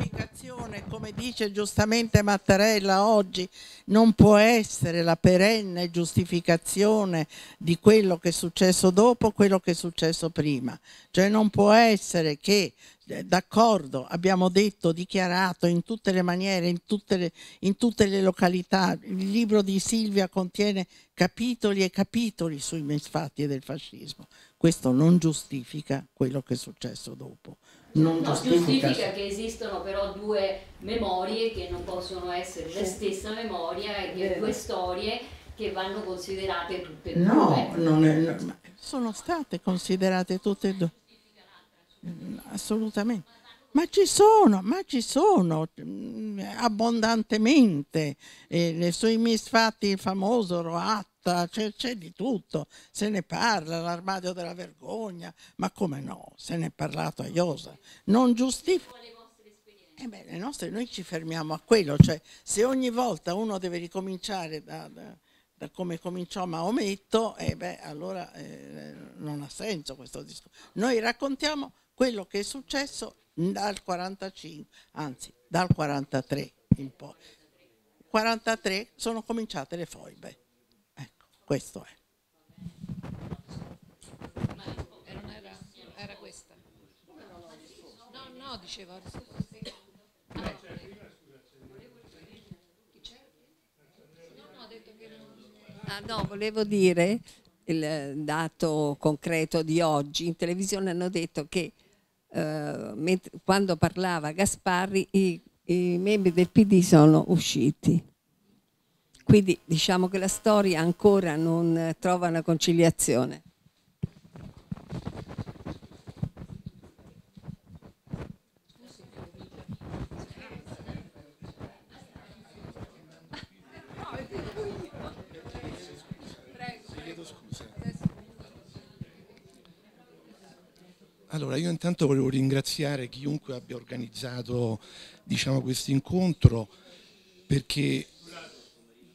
giustificazione, come dice giustamente Mattarella oggi, non può essere la perenne giustificazione di quello che è successo dopo, quello che è successo prima. Cioè non può essere che eh, d'accordo, abbiamo detto, dichiarato in tutte le maniere, in tutte le, in tutte le, località. Il libro di Silvia contiene capitoli e capitoli sui misfatti del fascismo. Questo non giustifica quello che è successo dopo non no, giustifica. giustifica che esistono però due memorie che non possono essere sì. la stessa memoria e eh. due storie che vanno considerate tutte e due. No, non è, no. sono state considerate tutte e due. Assolutamente. Ma ci sono, ma ci sono mm, abbondantemente. Eh, nei misfatti il famoso Roat lotta, c'è, c'è di tutto, se ne parla, l'armadio della vergogna, ma come no, se ne è parlato a Iosa. Non giustifica... Eh beh, le nostre, noi ci fermiamo a quello, cioè se ogni volta uno deve ricominciare da, da, da come cominciò Maometto, eh beh, allora eh, non ha senso questo discorso. Noi raccontiamo quello che è successo dal 45, anzi dal 43 in poi. 43 sono cominciate le foibe. Questo è. era questa. No, no, dicevo. Ah, no. Ah, no, volevo dire il dato concreto di oggi. In televisione hanno detto che eh, mentre, quando parlava Gasparri i, i membri del PD sono usciti. Quindi diciamo che la storia ancora non eh, trova una conciliazione. Allora, io intanto volevo ringraziare chiunque abbia organizzato diciamo, questo incontro perché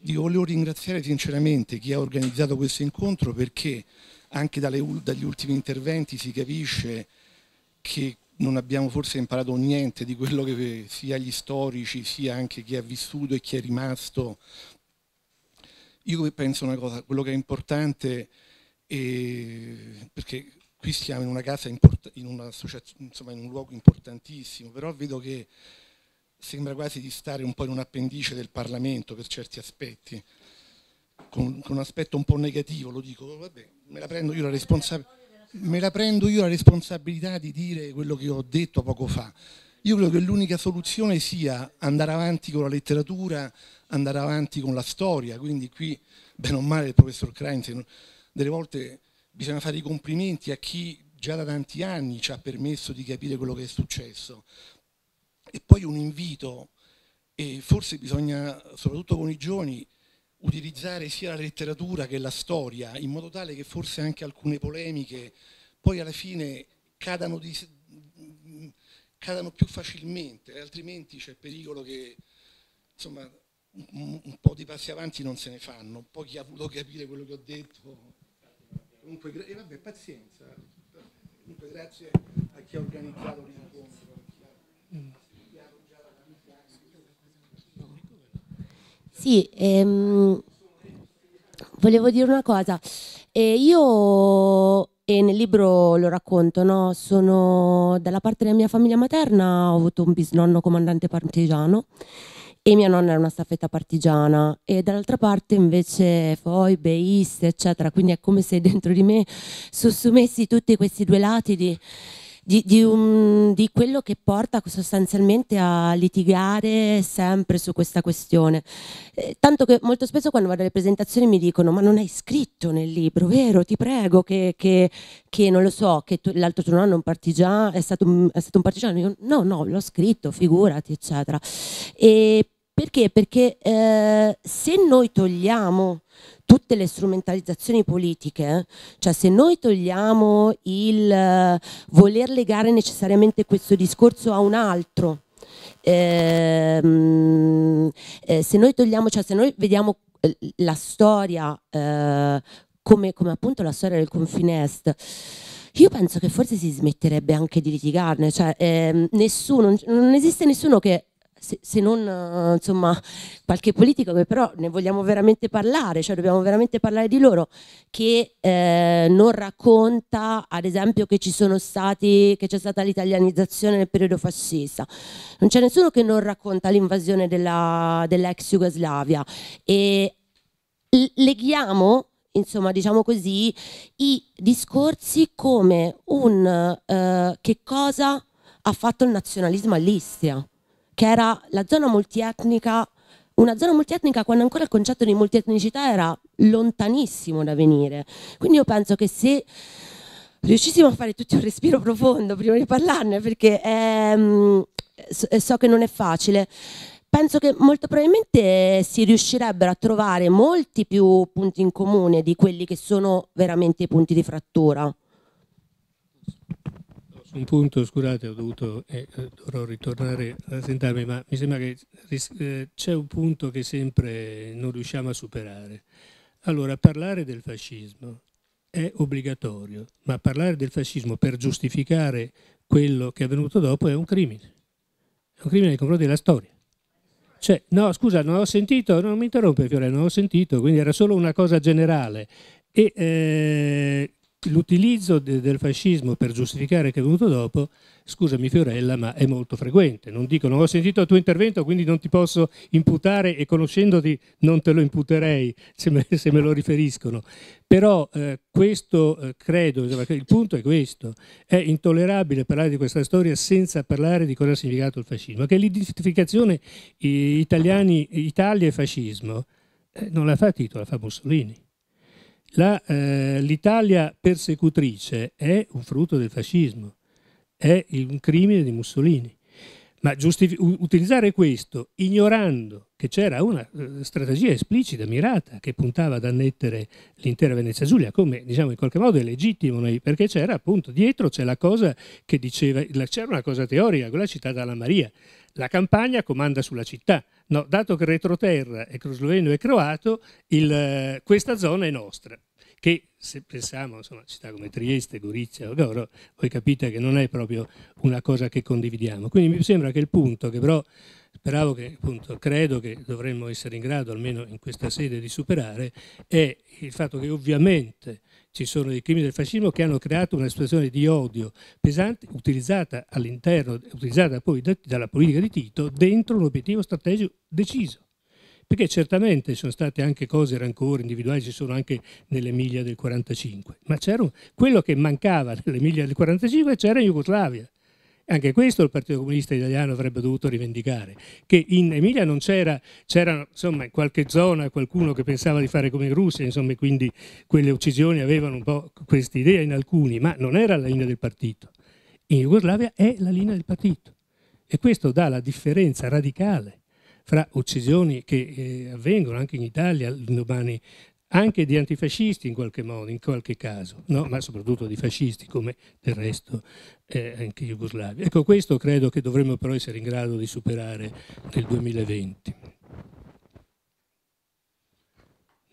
io volevo ringraziare sinceramente chi ha organizzato questo incontro perché anche dalle, dagli ultimi interventi si capisce che non abbiamo forse imparato niente di quello che sia gli storici, sia anche chi ha vissuto e chi è rimasto. Io penso una cosa, quello che è importante, è, perché qui siamo in una casa, in, una, insomma, in un luogo importantissimo, però vedo che sembra quasi di stare un po' in un appendice del Parlamento per certi aspetti, con, con un aspetto un po' negativo, lo dico, vabbè, me la prendo io la responsabilità me la prendo io la responsabilità di dire quello che ho detto poco fa. Io credo che l'unica soluzione sia andare avanti con la letteratura, andare avanti con la storia, quindi qui, bene o male, il professor Kreinz, delle volte bisogna fare i complimenti a chi già da tanti anni ci ha permesso di capire quello che è successo. E poi un invito, e forse bisogna, soprattutto con i giovani, utilizzare sia la letteratura che la storia, in modo tale che forse anche alcune polemiche poi alla fine cadano, di, cadano più facilmente, altrimenti c'è il pericolo che insomma, un, un po' di passi avanti non se ne fanno. Poi chi ha voluto capire quello che ho detto. Comunque, e vabbè, pazienza. Comunque, grazie a chi ha organizzato l'incontro. Mm. Sì, ehm, volevo dire una cosa. Eh, io, e nel libro lo racconto, no? sono dalla parte della mia famiglia materna, ho avuto un bisnonno comandante partigiano e mia nonna era una staffetta partigiana e dall'altra parte invece poi beiste, eccetera, quindi è come se dentro di me sussumessi tutti questi due lati di di, di, un, di quello che porta sostanzialmente a litigare sempre su questa questione. Eh, tanto che molto spesso quando vado alle presentazioni mi dicono ma non hai scritto nel libro, vero? Ti prego che, che, che non lo so, che l'altro giorno nonno è, un partigiano, è, stato, è stato un partigiano. Io, no, no, l'ho scritto, figurati, eccetera. E perché? Perché eh, se noi togliamo tutte le strumentalizzazioni politiche, cioè se noi togliamo il eh, voler legare necessariamente questo discorso a un altro, ehm, eh, se noi togliamo, cioè se noi vediamo eh, la storia eh, come, come, appunto la storia del confine est, io penso che forse si smetterebbe anche di litigarne, cioè ehm, nessuno, non esiste nessuno che se, se non eh, insomma, qualche politico però ne vogliamo veramente parlare, cioè dobbiamo veramente parlare di loro, che eh, non racconta ad esempio che ci sono stati, che c'è stata l'italianizzazione nel periodo fascista. Non c'è nessuno che non racconta l'invasione della, dell'ex Jugoslavia e leghiamo insomma diciamo così, i discorsi come un eh, che cosa ha fatto il nazionalismo all'Istria che era la zona multietnica, una zona multietnica quando ancora il concetto di multietnicità era lontanissimo da venire. Quindi io penso che se riuscissimo a fare tutti un respiro profondo prima di parlarne, perché è, mm, so che non è facile, penso che molto probabilmente si riuscirebbero a trovare molti più punti in comune di quelli che sono veramente i punti di frattura un punto, scusate, ho dovuto eh, dovrò ritornare a sentarmi, ma mi sembra che eh, c'è un punto che sempre non riusciamo a superare. Allora, parlare del fascismo è obbligatorio, ma parlare del fascismo per giustificare quello che è avvenuto dopo è un crimine. È un crimine nei confronti della storia. Cioè, no, scusa, non ho sentito, non mi interrompe Fiorello, non ho sentito, quindi era solo una cosa generale. E eh, l'utilizzo de, del fascismo per giustificare che è venuto dopo, scusami Fiorella, ma è molto frequente. Non dico, non ho sentito il tuo intervento, quindi non ti posso imputare e conoscendoti non te lo imputerei se me, se me lo riferiscono. Però eh, questo eh, credo, il punto è questo, è intollerabile parlare di questa storia senza parlare di cosa ha significato il fascismo, che l'identificazione Italia e fascismo eh, non la fa Tito, la fa Mussolini. Eh, L'Italia eh, persecutrice è un frutto del fascismo, è un crimine di Mussolini. Ma utilizzare questo ignorando che c'era una eh, strategia esplicita, mirata, che puntava ad annettere l'intera Venezia Giulia, come diciamo in qualche modo è legittimo, noi, perché c'era appunto dietro c'è la cosa che diceva, c'era una cosa teorica, quella citata dalla Maria, la campagna comanda sulla città. No, dato che retroterra è sloveno e croato, il, eh, questa zona è nostra. Che se pensiamo a città come Trieste, Gorizia o Goro, voi capite che non è proprio una cosa che condividiamo. Quindi mi sembra che il punto che però speravo che appunto credo che dovremmo essere in grado almeno in questa sede di superare è il fatto che ovviamente ci sono i crimini del fascismo che hanno creato un'espressione di odio pesante utilizzata all'interno, utilizzata poi da, dalla politica di Tito dentro un obiettivo strategico deciso. Perché certamente ci sono state anche cose, rancore individuali, ci sono anche nell'Emilia del 45, ma quello che mancava nell'Emilia del 45 c'era in Jugoslavia anche questo il Partito Comunista Italiano avrebbe dovuto rivendicare, che in Emilia non c'era, c'era insomma in qualche zona qualcuno che pensava di fare come in Russia, insomma quindi quelle uccisioni avevano un po' questa idea in alcuni, ma non era la linea del partito. In Jugoslavia è la linea del partito e questo dà la differenza radicale fra uccisioni che eh, avvengono anche in Italia l'indomani anche di antifascisti in qualche modo, in qualche caso, no? ma soprattutto di fascisti come del resto eh, anche Jugoslavia. Ecco, questo credo che dovremmo però essere in grado di superare nel 2020.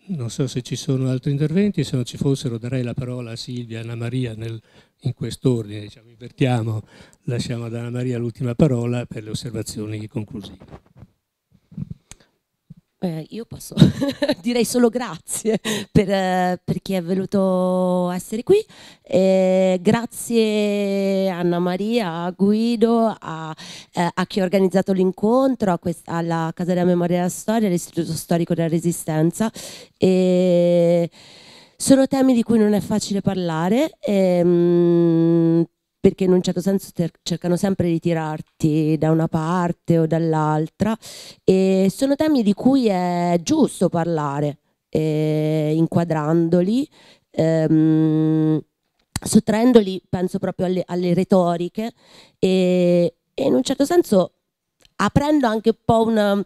Non so se ci sono altri interventi, se non ci fossero darei la parola a Silvia e Anna Maria nel, in quest'ordine, diciamo, invertiamo, lasciamo ad Anna Maria l'ultima parola per le osservazioni conclusive. Eh, io posso, direi solo grazie per, per, chi è venuto a essere qui, eh, grazie Anna Maria, a Guido, a, eh, a chi ha organizzato l'incontro, alla Casa della Memoria della Storia, all'Istituto Storico della Resistenza. E sono temi di cui non è facile parlare, ehm, perché in un certo senso cercano sempre di tirarti da una parte o dall'altra e sono temi di cui è giusto parlare eh, inquadrandoli ehm, sottraendoli penso proprio alle, alle retoriche e, e, in un certo senso aprendo anche un po' una,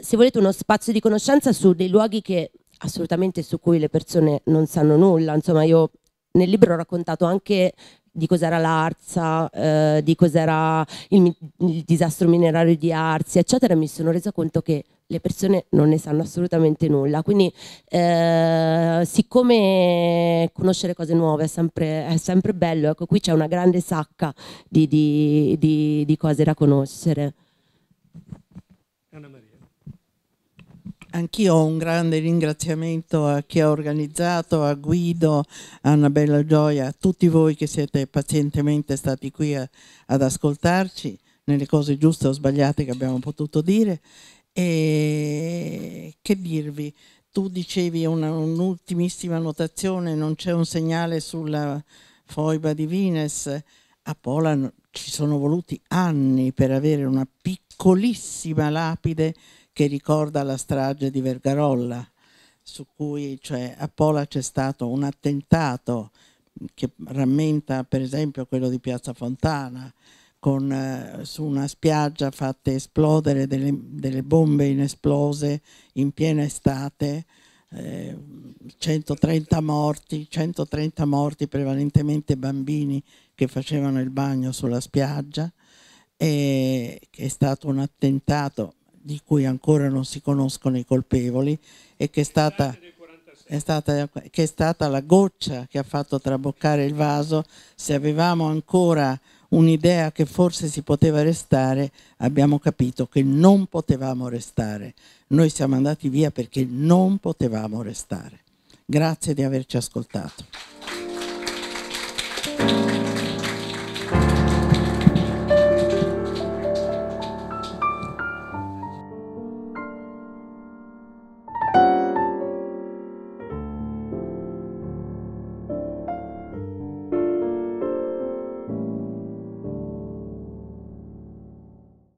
se volete uno spazio di conoscenza su dei luoghi che assolutamente su cui le persone non sanno nulla insomma io nel libro ho raccontato anche di cos'era l'Arza, eh, di cos'era il, il, disastro minerario di Arzi, eccetera, mi sono resa conto che le persone non ne sanno assolutamente nulla. Quindi, eh, siccome conoscere cose nuove è sempre, è sempre bello, ecco, qui c'è una grande sacca di, di, di, di cose da conoscere. Anch'io ho un grande ringraziamento a chi ha organizzato, a Guido, a Annabella Gioia, a tutti voi che siete pazientemente stati qui a, ad ascoltarci nelle cose giuste o sbagliate che abbiamo potuto dire. E che dirvi? Tu dicevi un'ultimissima notazione, non c'è un segnale sulla foiba di Vines. A Pola ci sono voluti anni per avere una piccolissima lapide che ricorda la strage di Vergarolla, su cui cioè, a Pola c'è stato un attentato che rammenta per esempio quello di Piazza Fontana, con, eh, su una spiaggia fatte esplodere delle, delle bombe inesplose in piena estate, 130 eh, morti, 130 morti prevalentemente bambini che facevano il bagno sulla spiaggia, e è stato un attentato di cui ancora non si conoscono i colpevoli e che è stata, è stata, che è stata la goccia che ha fatto traboccare il vaso, se avevamo ancora un'idea che forse si poteva restare, abbiamo capito che non potevamo restare. Noi siamo andati via perché non potevamo restare. Grazie di averci ascoltato.